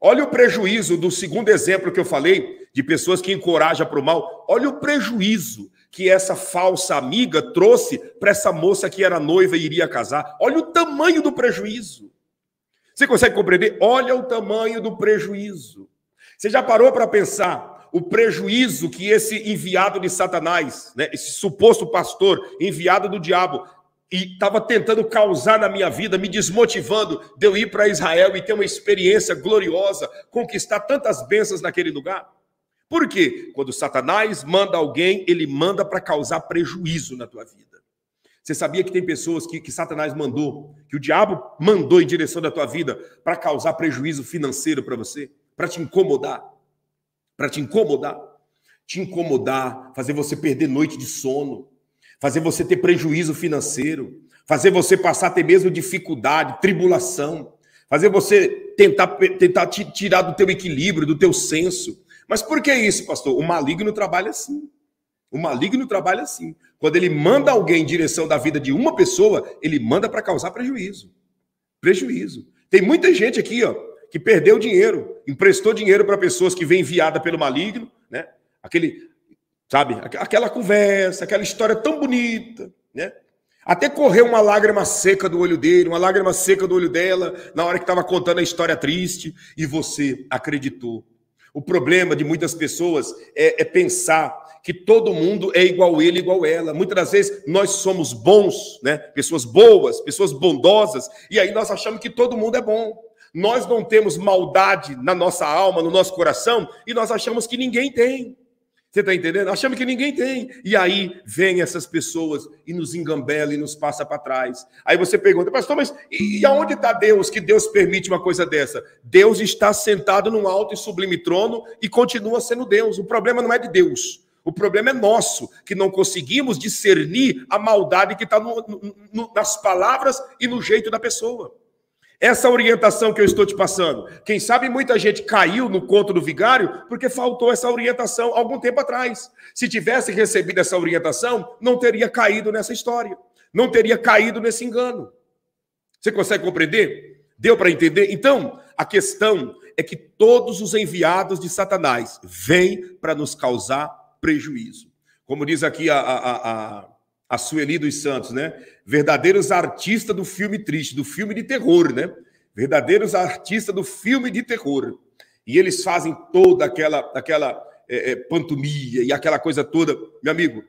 Olha o prejuízo do segundo exemplo que eu falei, de pessoas que encorajam para o mal. Olha o prejuízo que essa falsa amiga trouxe para essa moça que era noiva e iria casar. Olha o tamanho do prejuízo. Você consegue compreender? Olha o tamanho do prejuízo. Você já parou para pensar o prejuízo que esse enviado de Satanás, né, esse suposto pastor enviado do diabo, e estava tentando causar na minha vida, me desmotivando de eu ir para Israel e ter uma experiência gloriosa, conquistar tantas bênçãos naquele lugar? Por quê? Quando Satanás manda alguém, ele manda para causar prejuízo na tua vida. Você sabia que tem pessoas que, que Satanás mandou, que o diabo mandou em direção da tua vida para causar prejuízo financeiro para você, para te incomodar? para te incomodar, te incomodar, fazer você perder noite de sono, fazer você ter prejuízo financeiro, fazer você passar até mesmo dificuldade, tribulação, fazer você tentar, tentar te tirar do teu equilíbrio, do teu senso. Mas por que isso, pastor? O maligno trabalha assim. O maligno trabalha assim. Quando ele manda alguém em direção da vida de uma pessoa, ele manda para causar prejuízo. Prejuízo. Tem muita gente aqui, ó, que perdeu dinheiro, emprestou dinheiro para pessoas que vem enviada pelo maligno, né? Aquele, sabe, aquela conversa, aquela história tão bonita, né? Até correu uma lágrima seca do olho dele, uma lágrima seca do olho dela, na hora que estava contando a história triste, e você acreditou. O problema de muitas pessoas é, é pensar que todo mundo é igual ele, igual ela. Muitas das vezes nós somos bons, né? pessoas boas, pessoas bondosas, e aí nós achamos que todo mundo é bom nós não temos maldade na nossa alma, no nosso coração, e nós achamos que ninguém tem. Você está entendendo? Achamos que ninguém tem. E aí vem essas pessoas e nos engambela e nos passa para trás. Aí você pergunta, pastor, mas e, aonde está Deus que Deus permite uma coisa dessa? Deus está sentado num alto e sublime trono e continua sendo Deus. O problema não é de Deus. O problema é nosso, que não conseguimos discernir a maldade que está nas palavras e no jeito da pessoa. Essa orientação que eu estou te passando, quem sabe muita gente caiu no conto do vigário porque faltou essa orientação algum tempo atrás. Se tivesse recebido essa orientação, não teria caído nessa história, não teria caído nesse engano. Você consegue compreender? Deu para entender? Então, a questão é que todos os enviados de Satanás vêm para nos causar prejuízo. Como diz aqui a, a, a, a Sueli dos Santos, né? Verdadeiros artistas do filme triste, do filme de terror, né? Verdadeiros artistas do filme de terror. E eles fazem toda aquela aquela é, é, pantomia e aquela coisa toda. Meu amigo,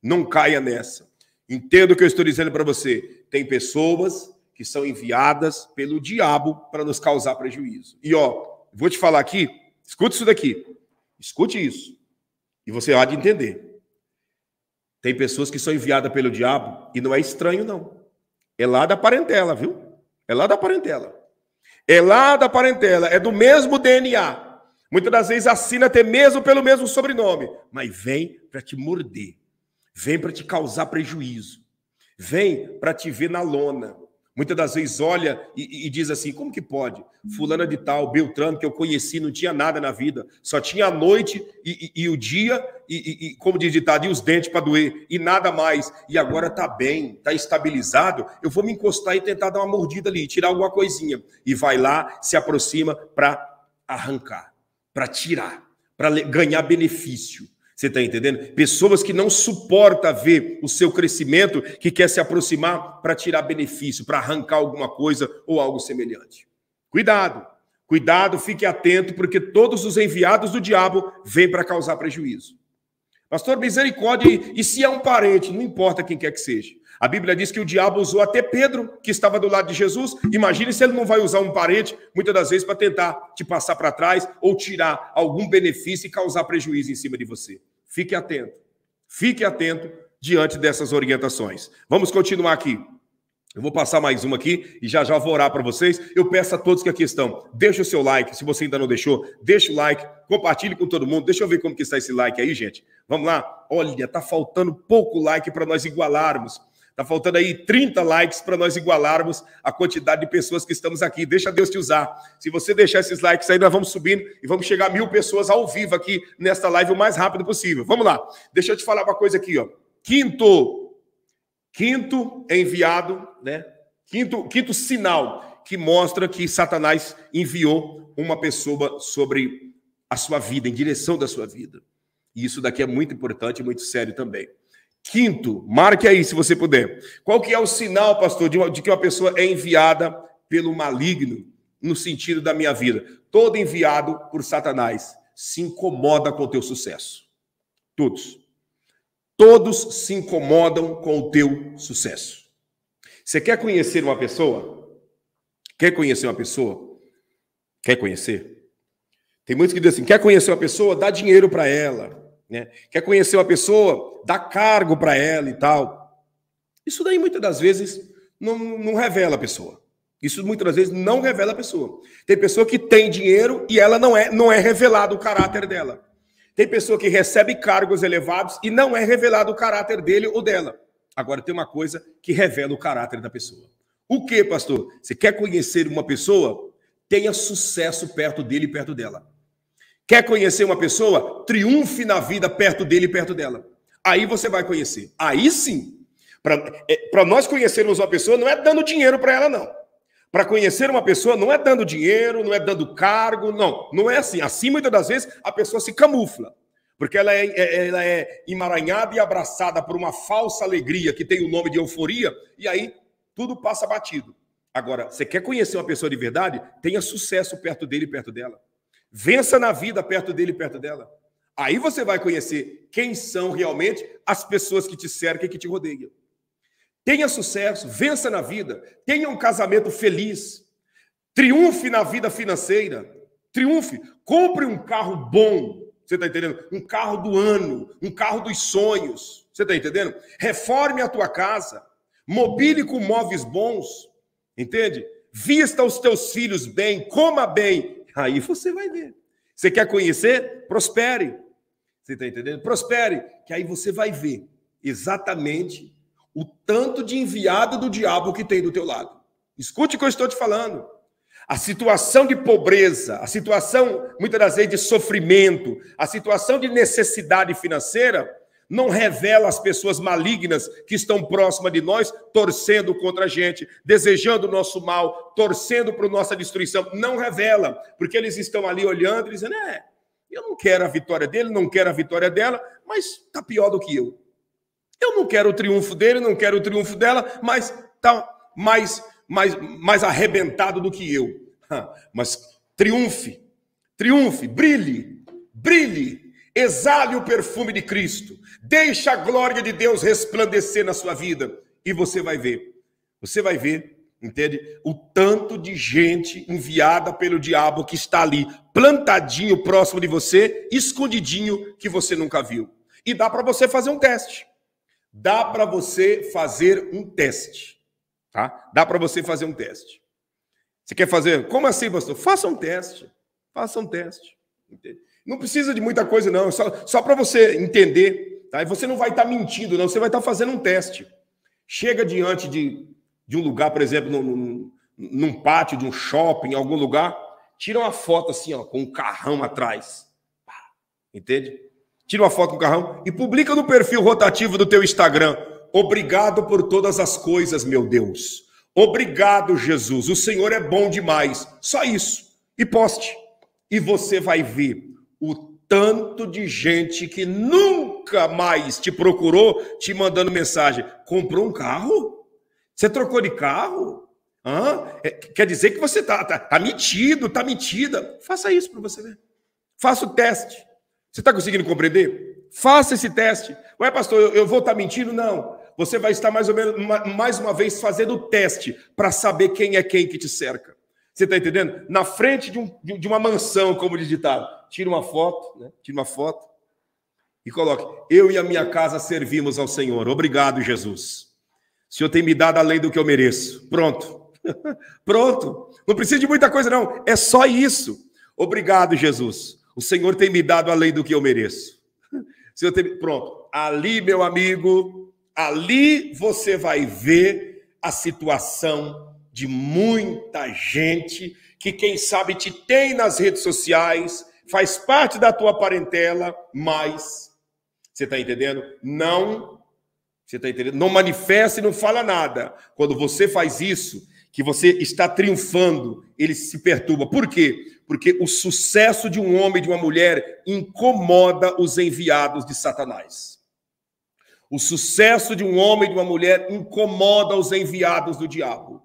não caia nessa. Entenda o que eu estou dizendo para você. Tem pessoas que são enviadas pelo diabo para nos causar prejuízo. E ó, vou te falar aqui, escute isso daqui. Escute isso. E você há de entender. Tem pessoas que são enviadas pelo diabo e não é estranho, não. É lá da parentela, viu? É lá da parentela. É lá da parentela, é do mesmo DNA. Muitas das vezes assina até mesmo pelo mesmo sobrenome, mas vem para te morder, vem para te causar prejuízo, vem para te ver na lona, Muitas das vezes olha e, e, diz assim: como que pode? Fulana de tal, Beltrano, que eu conheci, não tinha nada na vida, só tinha a noite e, e, e o dia, e, como diz ditado, e os dentes para doer, e nada mais. E agora está bem, está estabilizado. Eu vou me encostar e tentar dar uma mordida ali, tirar alguma coisinha. E vai lá, se aproxima para arrancar, para tirar, para ganhar benefício. Você está entendendo? Pessoas que não suporta ver o seu crescimento, que quer se aproximar para tirar benefício, para arrancar alguma coisa ou algo semelhante. Cuidado, cuidado, fique atento, porque todos os enviados do diabo vêm para causar prejuízo. Pastor, misericórdia, e se é um parente, não importa quem quer que seja. A Bíblia diz que o diabo usou até Pedro, que estava do lado de Jesus. Imagine se ele não vai usar um parente, muitas das vezes, para tentar te passar para trás ou tirar algum benefício e causar prejuízo em cima de você. Fique atento. Fique atento diante dessas orientações. Vamos continuar aqui. Eu vou passar mais uma aqui e já já vou orar para vocês. Eu peço a todos que aqui estão, deixa o seu like, se você ainda não deixou, deixa o like, compartilhe com todo mundo. Deixa eu ver como que está esse like aí, gente. Vamos lá. Olha, tá faltando pouco like para nós igualarmos Tá faltando aí 30 likes para nós igualarmos a quantidade de pessoas que estamos aqui. Deixa Deus te usar. Se você deixar esses likes aí, nós vamos subindo e vamos chegar a mil pessoas ao vivo aqui nesta live o mais rápido possível. Vamos lá. Deixa eu te falar uma coisa aqui, ó. Quinto, quinto enviado, né? Quinto, quinto sinal que mostra que Satanás enviou uma pessoa sobre a sua vida, em direção da sua vida. E isso daqui é muito importante e muito sério também. Quinto, marque aí se você puder. Qual que é o sinal, pastor, de, uma, de que uma pessoa é enviada pelo maligno no sentido da minha vida? Todo enviado por Satanás se incomoda com o teu sucesso. Todos. Todos se incomodam com o teu sucesso. Você quer conhecer uma pessoa? Quer conhecer uma pessoa? Quer conhecer? Tem muitos que dizem assim: quer conhecer uma pessoa? Dá dinheiro para ela né? Quer conhecer uma pessoa, dá cargo para ela e tal. Isso daí muitas das vezes não, não revela a pessoa. Isso muitas das vezes não revela a pessoa. Tem pessoa que tem dinheiro e ela não é não é revelado o caráter dela. Tem pessoa que recebe cargos elevados e não é revelado o caráter dele ou dela. Agora tem uma coisa que revela o caráter da pessoa. O que, pastor? Você quer conhecer uma pessoa? Tenha sucesso perto dele e perto dela. Quer conhecer uma pessoa? Triunfe na vida perto dele e perto dela. Aí você vai conhecer. Aí sim. Para é, nós conhecermos uma pessoa, não é dando dinheiro para ela, não. Para conhecer uma pessoa, não é dando dinheiro, não é dando cargo, não. Não é assim. Assim, muitas das vezes, a pessoa se camufla. Porque ela é, é, ela é emaranhada e abraçada por uma falsa alegria que tem o nome de euforia, e aí tudo passa batido. Agora, você quer conhecer uma pessoa de verdade? Tenha sucesso perto dele e perto dela. Vença na vida perto dele e perto dela. Aí você vai conhecer quem são realmente as pessoas que te cercam e que te rodeiam. Tenha sucesso, vença na vida, tenha um casamento feliz, triunfe na vida financeira, triunfe, compre um carro bom, você está entendendo? Um carro do ano, um carro dos sonhos, você está entendendo? Reforme a tua casa, mobile com móveis bons, entende? Vista os teus filhos bem, coma bem, Aí você vai ver. Você quer conhecer? Prospere. Você está entendendo? Prospere, que aí você vai ver exatamente o tanto de enviado do diabo que tem do teu lado. Escute o que eu estou te falando. A situação de pobreza, a situação, muitas das vezes, de sofrimento, a situação de necessidade financeira, não revela as pessoas malignas que estão próximas de nós, torcendo contra a gente, desejando o nosso mal, torcendo para nossa destruição. Não revela, porque eles estão ali olhando e dizendo: é, eu não quero a vitória dele, não quero a vitória dela, mas tá pior do que eu. Eu não quero o triunfo dele, não quero o triunfo dela, mas tá mais, mais, mais arrebentado do que eu. Mas triunfe, triunfe, brilhe, brilhe, exale o perfume de Cristo. Deixa a glória de Deus resplandecer na sua vida e você vai ver. Você vai ver, entende? O tanto de gente enviada pelo diabo que está ali, plantadinho próximo de você, escondidinho que você nunca viu. E dá para você fazer um teste. Dá para você fazer um teste, tá? Dá para você fazer um teste. Você quer fazer? Como assim, pastor? Faça um teste. Faça um teste. Entende? Não precisa de muita coisa, não. É só, só para você entender Tá? E você não vai estar tá mentindo, não, você vai estar tá fazendo um teste. Chega diante de, de um lugar, por exemplo, num, num pátio de um shopping, em algum lugar, tira uma foto assim, ó, com um carrão atrás. Entende? Tira uma foto com o carrão e publica no perfil rotativo do teu Instagram. Obrigado por todas as coisas, meu Deus. Obrigado, Jesus. O Senhor é bom demais. Só isso. E poste. E você vai ver o tanto de gente que nunca nunca mais te procurou te mandando mensagem. Comprou um carro? Você trocou de carro? Hã? É, quer dizer que você tá, tá, tá metido, tá metida. Faça isso para você ver. Faça o teste. Você está conseguindo compreender? Faça esse teste. Ué, pastor, eu, eu vou estar tá mentindo? Não. Você vai estar mais ou menos mais uma vez fazendo o teste para saber quem é quem que te cerca. Você está entendendo? Na frente de, um, de uma mansão, como diz ditado. Tira uma foto, né? Tira uma foto e coloque: Eu e a minha casa servimos ao Senhor. Obrigado, Jesus. O Senhor tem me dado além do que eu mereço. Pronto. [LAUGHS] Pronto. Não precisa de muita coisa, não. É só isso. Obrigado, Jesus. O Senhor tem me dado além do que eu mereço. [LAUGHS] Senhor tem... Pronto. Ali, meu amigo, ali você vai ver a situação de muita gente que, quem sabe, te tem nas redes sociais, faz parte da tua parentela, mas você está entendendo? Não. Você está entendendo? Não manifesta e não fala nada. Quando você faz isso, que você está triunfando, ele se perturba. Por quê? Porque o sucesso de um homem e de uma mulher incomoda os enviados de Satanás. O sucesso de um homem e de uma mulher incomoda os enviados do diabo.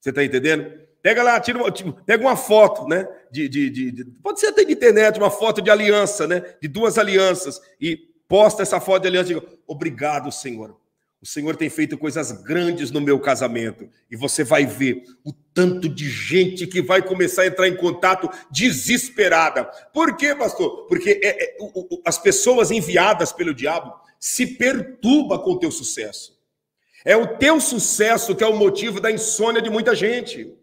Você está entendendo? Pega lá, tira uma, pega uma foto, né? De, de, de, de, pode ser até de internet, uma foto de aliança, né? De duas alianças. E posta essa foto de aliança e diga: Obrigado, Senhor. O Senhor tem feito coisas grandes no meu casamento. E você vai ver o tanto de gente que vai começar a entrar em contato desesperada. Por quê, pastor? Porque é, é, o, o, as pessoas enviadas pelo diabo se perturbam com o teu sucesso. É o teu sucesso que é o motivo da insônia de muita gente.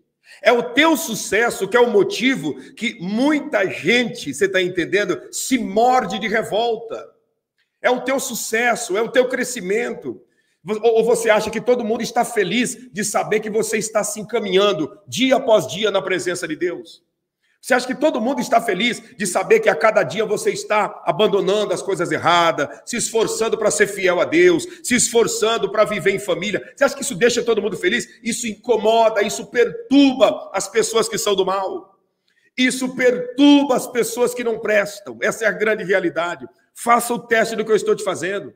É o teu sucesso que é o motivo que muita gente, você está entendendo, se morde de revolta é o teu sucesso, é o teu crescimento. Ou você acha que todo mundo está feliz de saber que você está se encaminhando dia após dia na presença de Deus? Você acha que todo mundo está feliz de saber que a cada dia você está abandonando as coisas erradas, se esforçando para ser fiel a Deus, se esforçando para viver em família? Você acha que isso deixa todo mundo feliz? Isso incomoda, isso perturba as pessoas que são do mal. Isso perturba as pessoas que não prestam. Essa é a grande realidade. Faça o teste do que eu estou te fazendo,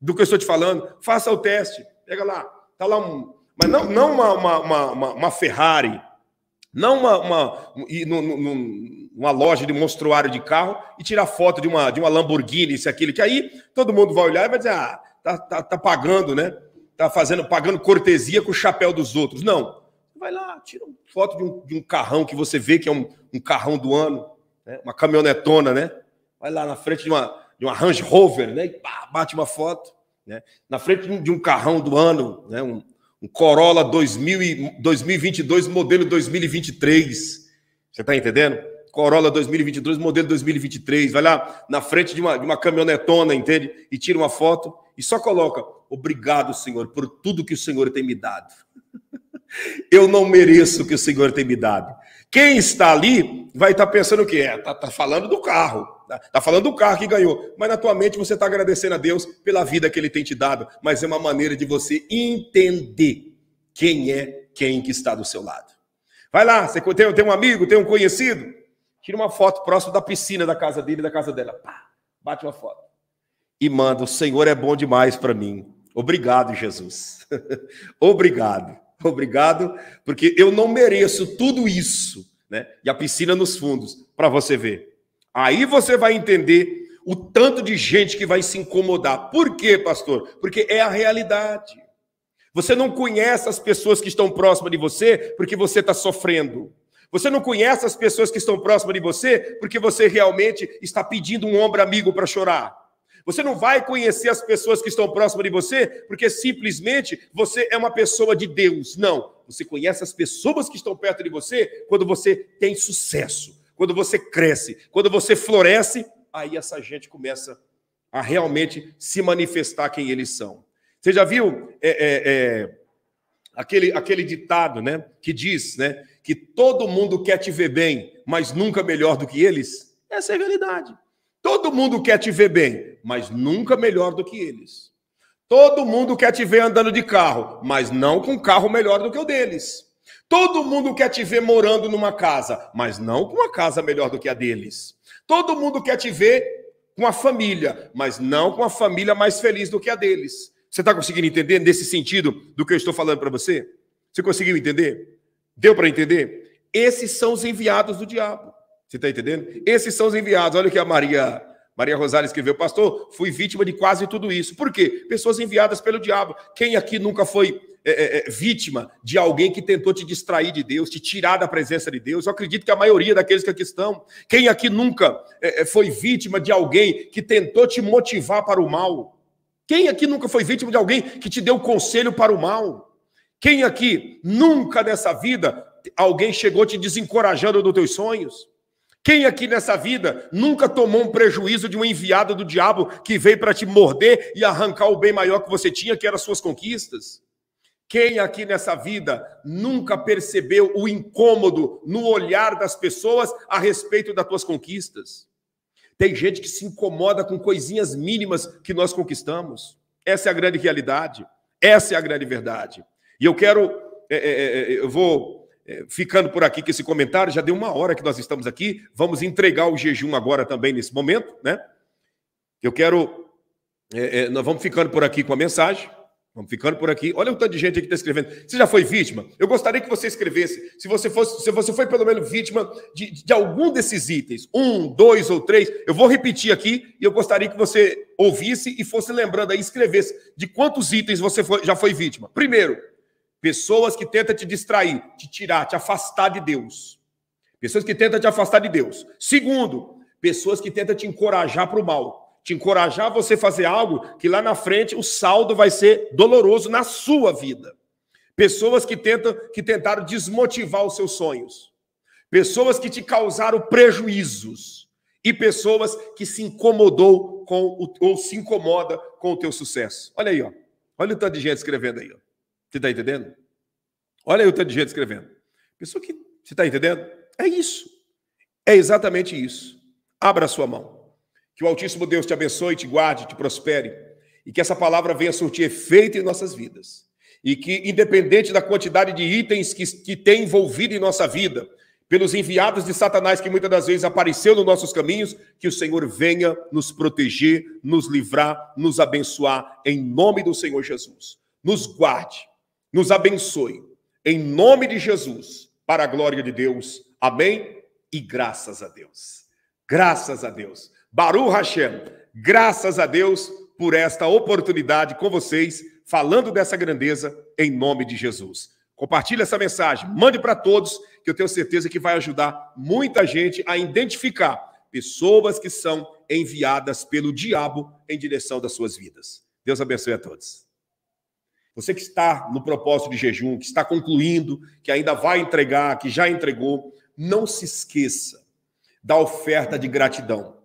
do que eu estou te falando. Faça o teste. Pega lá, tá lá um, mas não, não uma, uma, uma, uma Ferrari, não uma, uma, uma loja de monstruário de carro e tirar foto de uma, de uma Lamborghini, isso aquilo, que aí todo mundo vai olhar e vai dizer, ah, tá, tá, tá pagando, né? Tá fazendo, pagando cortesia com o chapéu dos outros. Não. Vai lá, tira foto de um, de um carrão que você vê que é um, um carrão do ano, né? uma caminhonetona, né? Vai lá na frente de uma, de uma Range Rover, né? E pá, bate uma foto, né? Na frente de um carrão do ano, né? Um, um Corolla 2000 e, 2022 modelo 2023. Você está entendendo? Corolla 2022 modelo 2023. Vai lá na frente de uma, de uma caminhonetona, entende? E tira uma foto e só coloca: Obrigado, Senhor, por tudo que o Senhor tem me dado. [LAUGHS] Eu não mereço o que o Senhor tem me dado. Quem está ali vai estar tá pensando o quê? É, tá, tá falando do carro Tá, tá falando do carro que ganhou, mas na tua mente você está agradecendo a Deus pela vida que ele tem te dado, mas é uma maneira de você entender quem é quem que está do seu lado. Vai lá, você tem, tem um amigo, tem um conhecido, tira uma foto próximo da piscina da casa dele, da casa dela. Pá, bate uma foto. E manda: "O Senhor é bom demais para mim. Obrigado, Jesus. [LAUGHS] obrigado. Obrigado, porque eu não mereço tudo isso, né? E a piscina nos fundos, para você ver Aí você vai entender o tanto de gente que vai se incomodar. Por quê, pastor? Porque é a realidade. Você não conhece as pessoas que estão próximas de você porque você está sofrendo. Você não conhece as pessoas que estão próximas de você porque você realmente está pedindo um ombro amigo para chorar. Você não vai conhecer as pessoas que estão próximas de você porque simplesmente você é uma pessoa de Deus. Não. Você conhece as pessoas que estão perto de você quando você tem sucesso quando você cresce, quando você floresce, aí essa gente começa a realmente se manifestar quem eles são. Você já viu é, é, é, aquele, aquele ditado né, que diz né, que todo mundo quer te ver bem, mas nunca melhor do que eles? Essa é a realidade. Todo mundo quer te ver bem, mas nunca melhor do que eles. Todo mundo quer te ver andando de carro, mas não com carro melhor do que o deles. Todo mundo quer te ver morando numa casa, mas não com uma casa melhor do que a deles. Todo mundo quer te ver com a família, mas não com a família mais feliz do que a deles. Você está conseguindo entender nesse sentido do que eu estou falando para você? Você conseguiu entender? Deu para entender? Esses são os enviados do diabo. Você está entendendo? Esses são os enviados. Olha o que a Maria Maria Rosário escreveu, pastor, fui vítima de quase tudo isso. Por quê? Pessoas enviadas pelo diabo. Quem aqui nunca foi é, é, é, vítima de alguém que tentou te distrair de Deus, te tirar da presença de Deus. Eu acredito que a maioria daqueles que aqui estão, quem aqui nunca é, é, foi vítima de alguém que tentou te motivar para o mal? Quem aqui nunca foi vítima de alguém que te deu conselho para o mal? Quem aqui nunca nessa vida alguém chegou te desencorajando dos teus sonhos? Quem aqui nessa vida nunca tomou um prejuízo de uma enviada do diabo que veio para te morder e arrancar o bem maior que você tinha, que eram suas conquistas? Quem aqui nessa vida nunca percebeu o incômodo no olhar das pessoas a respeito das tuas conquistas? Tem gente que se incomoda com coisinhas mínimas que nós conquistamos. Essa é a grande realidade. Essa é a grande verdade. E eu quero, é, é, é, é eu vou é, ficando por aqui com esse comentário. Já deu uma hora que nós estamos aqui. Vamos entregar o jejum agora também nesse momento, né? Eu quero, é, nós vamos ficando por aqui com a mensagem. Vamos ficando por aqui. Olha o tanto de gente aqui que está escrevendo. Você já foi vítima? Eu gostaria que você escrevesse. Se você fosse, se você foi pelo menos vítima de, de algum desses itens, um, dois ou três, eu vou repetir aqui e eu gostaria que você ouvisse e fosse lembrando aí, escrevesse de quantos itens você foi, já foi vítima. Primeiro, pessoas que tentam te distrair, te tirar, te afastar de Deus. Pessoas que tentam te afastar de Deus. Segundo, pessoas que tentam te encorajar para o mal te encorajar a você fazer algo que lá na frente o saldo vai ser doloroso na sua vida. Pessoas que tentam que tentaram desmotivar os seus sonhos. Pessoas que te causaram prejuízos e pessoas que se incomodou com o, ou se incomoda com o teu sucesso. Olha aí, ó. Olha o tanto de gente escrevendo aí, ó. Você tá entendendo? Olha aí o tanto de gente escrevendo. Pessoa que você tá entendendo? É isso. É exatamente isso. Abra a sua mão. Que o Altíssimo Deus te abençoe, te guarde, te prospere e que essa palavra venha surtir efeito em nossas vidas. E que, independente da quantidade de itens que, que tem envolvido em nossa vida, pelos enviados de Satanás que muitas das vezes apareceu nos nossos caminhos, que o Senhor venha nos proteger, nos livrar, nos abençoar, em nome do Senhor Jesus. Nos guarde, nos abençoe, em nome de Jesus, para a glória de Deus. Amém e graças a Deus. Graças a Deus. Baru Hashem, graças a Deus por esta oportunidade com vocês, falando dessa grandeza em nome de Jesus. Compartilhe essa mensagem, mande para todos, que eu tenho certeza que vai ajudar muita gente a identificar pessoas que são enviadas pelo diabo em direção das suas vidas. Deus abençoe a todos. Você que está no propósito de jejum, que está concluindo, que ainda vai entregar, que já entregou, não se esqueça da oferta de gratidão.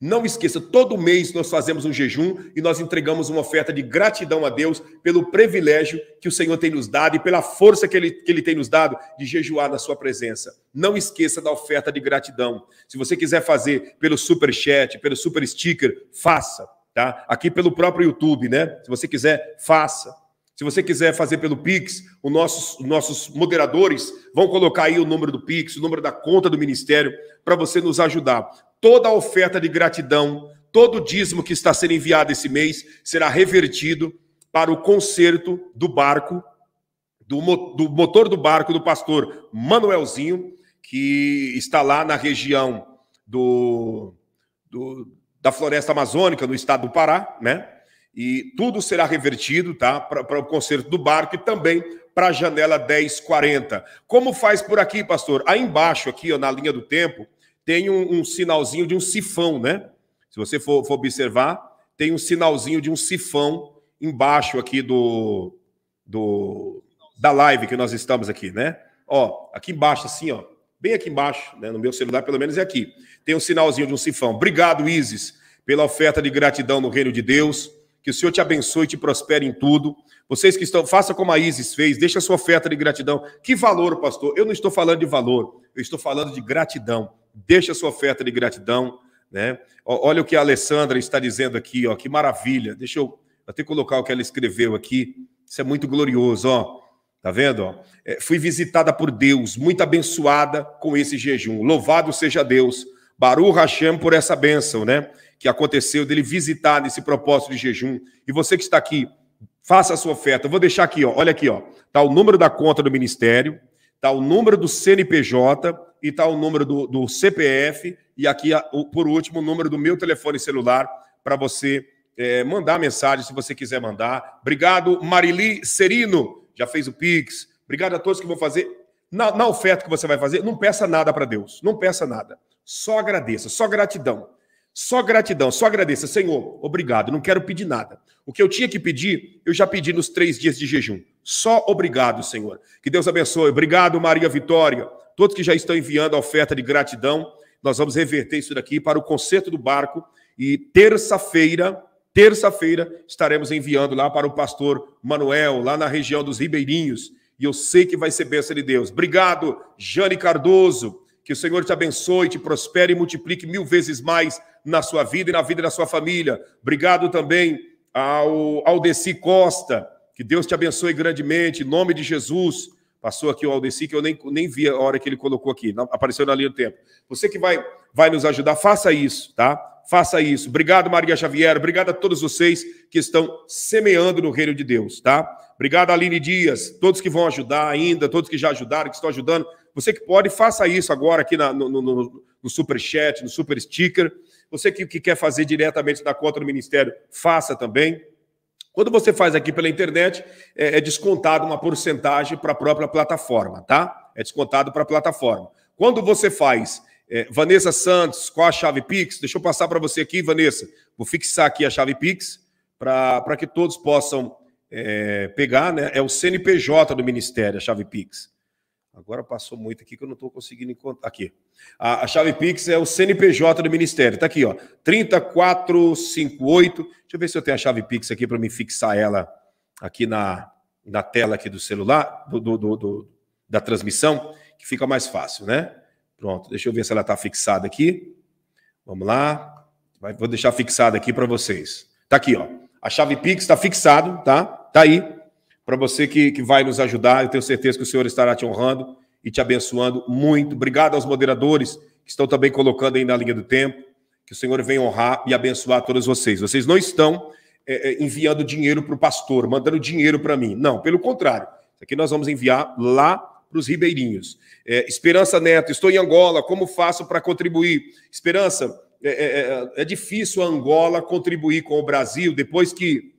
Não esqueça, todo mês nós fazemos um jejum e nós entregamos uma oferta de gratidão a Deus pelo privilégio que o Senhor tem nos dado e pela força que Ele, que Ele tem nos dado de jejuar na Sua presença. Não esqueça da oferta de gratidão. Se você quiser fazer pelo super chat, pelo super sticker, faça. Tá? Aqui pelo próprio YouTube, né? Se você quiser, faça. Se você quiser fazer pelo Pix, os nossos, os nossos moderadores vão colocar aí o número do Pix, o número da conta do Ministério, para você nos ajudar. Toda a oferta de gratidão, todo o dízimo que está sendo enviado esse mês será revertido para o conserto do barco, do, do motor do barco do pastor Manuelzinho, que está lá na região do, do da Floresta Amazônica, no estado do Pará, né? E tudo será revertido, tá? Para o conserto do barco e também para a janela 1040. Como faz por aqui, pastor? Aí embaixo, aqui ó, na linha do tempo, tem um, um sinalzinho de um sifão, né? Se você for, for, observar, tem um sinalzinho de um sifão embaixo aqui do, do da live que nós estamos aqui, né? Ó, aqui embaixo, assim, ó. Bem aqui embaixo, né? No meu celular, pelo menos é aqui. Tem um sinalzinho de um sifão. Obrigado, Isis, pela oferta de gratidão no reino de Deus. Que o Senhor te abençoe e te prospere em tudo. Vocês que estão, faça como a Isis fez, deixa a sua oferta de gratidão. Que valor, pastor? Eu não estou falando de valor, eu estou falando de gratidão. Deixa a sua oferta de gratidão, né? Olha o que a Alessandra está dizendo aqui, ó, que maravilha. Deixa eu até colocar o que ela escreveu aqui. Isso é muito glorioso, ó. Tá vendo? Ó? É, fui visitada por Deus, muito abençoada com esse jejum. Louvado seja Deus. Baru Hashem por essa bênção, né? que aconteceu, dele visitar nesse propósito de jejum. E você que está aqui, faça a sua oferta. Eu vou deixar aqui, ó, olha aqui, ó. Tá o número da conta do ministério, tá o número do CNPJ e tá o número do, do CPF e aqui, por último, o número do meu telefone celular para você é, mandar mensagem se você quiser mandar. Obrigado, Marili Serino, já fez o Pix. Obrigado a todos que vão fazer. Na, na oferta que você vai fazer, não peça nada para Deus, não peça nada. Só agradeça, só gratidão. Só gratidão, só agradeça. Senhor, obrigado, não quero pedir nada. O que eu tinha que pedir, eu já pedi nos três dias de jejum. Só obrigado, Senhor. Que Deus abençoe. Obrigado, Maria Vitória. Todos que já estão enviando a oferta de gratidão, nós vamos reverter isso daqui para o conserto do barco. E terça-feira, terça-feira, estaremos enviando lá para o pastor Manuel, lá na região dos Ribeirinhos. E eu sei que vai ser bênção de Deus. Obrigado, Jane Cardoso. Que o Senhor te abençoe, te prospere e multiplique mil vezes mais na sua vida e na vida da sua família. Obrigado também ao Aldeci Costa. Que Deus te abençoe grandemente, em nome de Jesus. Passou aqui o Aldeci, que eu nem, nem vi a hora que ele colocou aqui, não, apareceu na linha do tempo. Você que vai, vai nos ajudar, faça isso, tá? Faça isso. Obrigado, Maria Xavier. Obrigado a todos vocês que estão semeando no reino de Deus, tá? Obrigado, Aline Dias. Todos que vão ajudar ainda, todos que já ajudaram, que estão ajudando. Você que pode, faça isso agora aqui na, no, no, no, no super chat, no super sticker você que, que quer fazer diretamente da conta do Ministério, faça também. Quando você faz aqui pela internet, é, é descontado uma porcentagem para a própria plataforma, tá? É descontado para a plataforma. Quando você faz é, Vanessa Santos, com a chave Pix? Deixa eu passar para você aqui, Vanessa. Vou fixar aqui a chave Pix para que todos possam é, pegar, né? É o CNPJ do Ministério, a chave Pix. Agora passou muito aqui que eu não estou conseguindo encontrar. Aqui. A, a, chave Pix é o CNPJ do Ministério. Está aqui, ó. 3458. Deixa eu ver se eu tenho a chave Pix aqui para me fixar ela aqui na, na tela aqui do celular, do, do, do, do da transmissão, que fica mais fácil, né? Pronto, deixa eu ver se ela está fixada aqui. Vamos lá. Vai, vou deixar fixada aqui para vocês. Está aqui, ó. A chave Pix está fixado, tá? Tá aí para você que, que vai nos ajudar. Eu tenho certeza que o Senhor estará te honrando e te abençoando muito. Obrigado aos moderadores que estão também colocando aí na linha do tempo. Que o Senhor venha honrar e abençoar todos vocês. Vocês não estão é, é enviando dinheiro para o pastor, mandando dinheiro para mim. Não, pelo contrário. Isso aqui nós vamos enviar lá para os ribeirinhos. É, Esperança Neto, estou em Angola, como faço para contribuir? Esperança, é é, é, é difícil a Angola contribuir com o Brasil depois que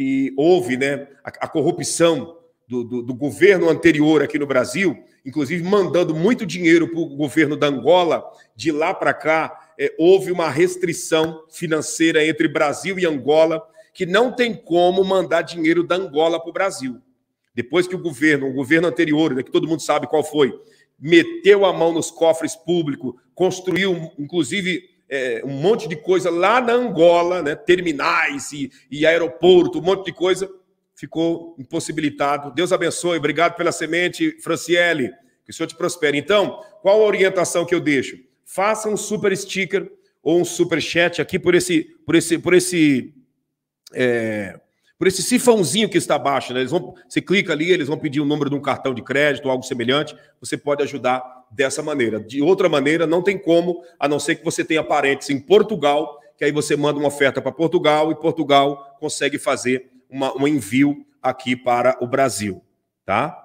que houve né, a, a corrupção do, do, do, governo anterior aqui no Brasil, inclusive mandando muito dinheiro para o governo da Angola, de lá para cá é, houve uma restrição financeira entre Brasil e Angola, que não tem como mandar dinheiro da Angola para o Brasil. Depois que o governo, o governo anterior, né, que todo mundo sabe qual foi, meteu a mão nos cofres públicos, construiu, inclusive, é, um monte de coisa lá na Angola, né, terminais e, e aeroporto, um monte de coisa, ficou impossibilitado. Deus abençoe, obrigado pela semente, Franciele, que o Senhor te prospere. Então, qual a orientação que eu deixo? Faça um super sticker ou um super chat aqui por esse, por esse, por esse, é, por esse sifãozinho que está abaixo, né? Eles vão, você clica ali, eles vão pedir o número de um cartão de crédito ou algo semelhante. Você pode ajudar dessa maneira. De outra maneira, não tem como, a não ser que você tenha parentes em Portugal, que aí você manda uma oferta para Portugal e Portugal consegue fazer uma, um envio aqui para o Brasil, tá?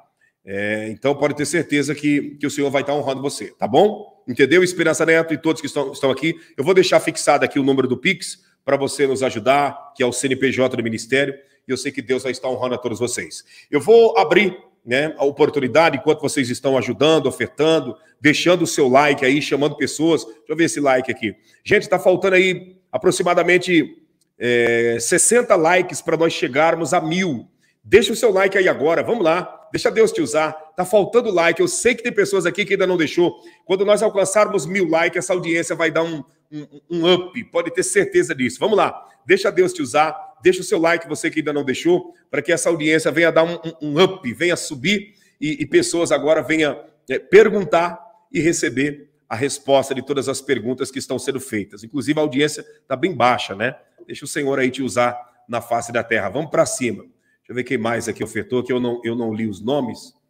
É, então pode ter certeza que, que o senhor vai estar honrando você, tá bom? Entendeu? Esperança Neto e todos que estão, estão aqui. Eu vou deixar fixado aqui o número do Pix para você nos ajudar, que é o CNPJ do Ministério. E eu sei que Deus vai estar honrando a todos vocês. Eu vou abrir né, a oportunidade enquanto vocês estão ajudando, ofertando, deixando o seu like aí, chamando pessoas. Deixa eu ver esse like aqui. Gente, está faltando aí aproximadamente é, 60 likes para nós chegarmos a mil. Deixa o seu like aí agora, vamos lá. Deixa Deus te usar. Tá faltando like. Eu sei que tem pessoas aqui que ainda não deixou. Quando nós alcançarmos mil likes, essa audiência vai dar um, um, um up. Pode ter certeza disso. Vamos lá. Deixa Deus te usar. Deixa o seu like, você que ainda não deixou, para que essa audiência venha dar um, um up, venha subir e, e pessoas agora venham é, perguntar e receber a resposta de todas as perguntas que estão sendo feitas. Inclusive, a audiência está bem baixa, né? Deixa o Senhor aí te usar na face da terra. Vamos para cima. Deixa eu ver quem mais aqui ofertou, que eu não, eu não li os nomes.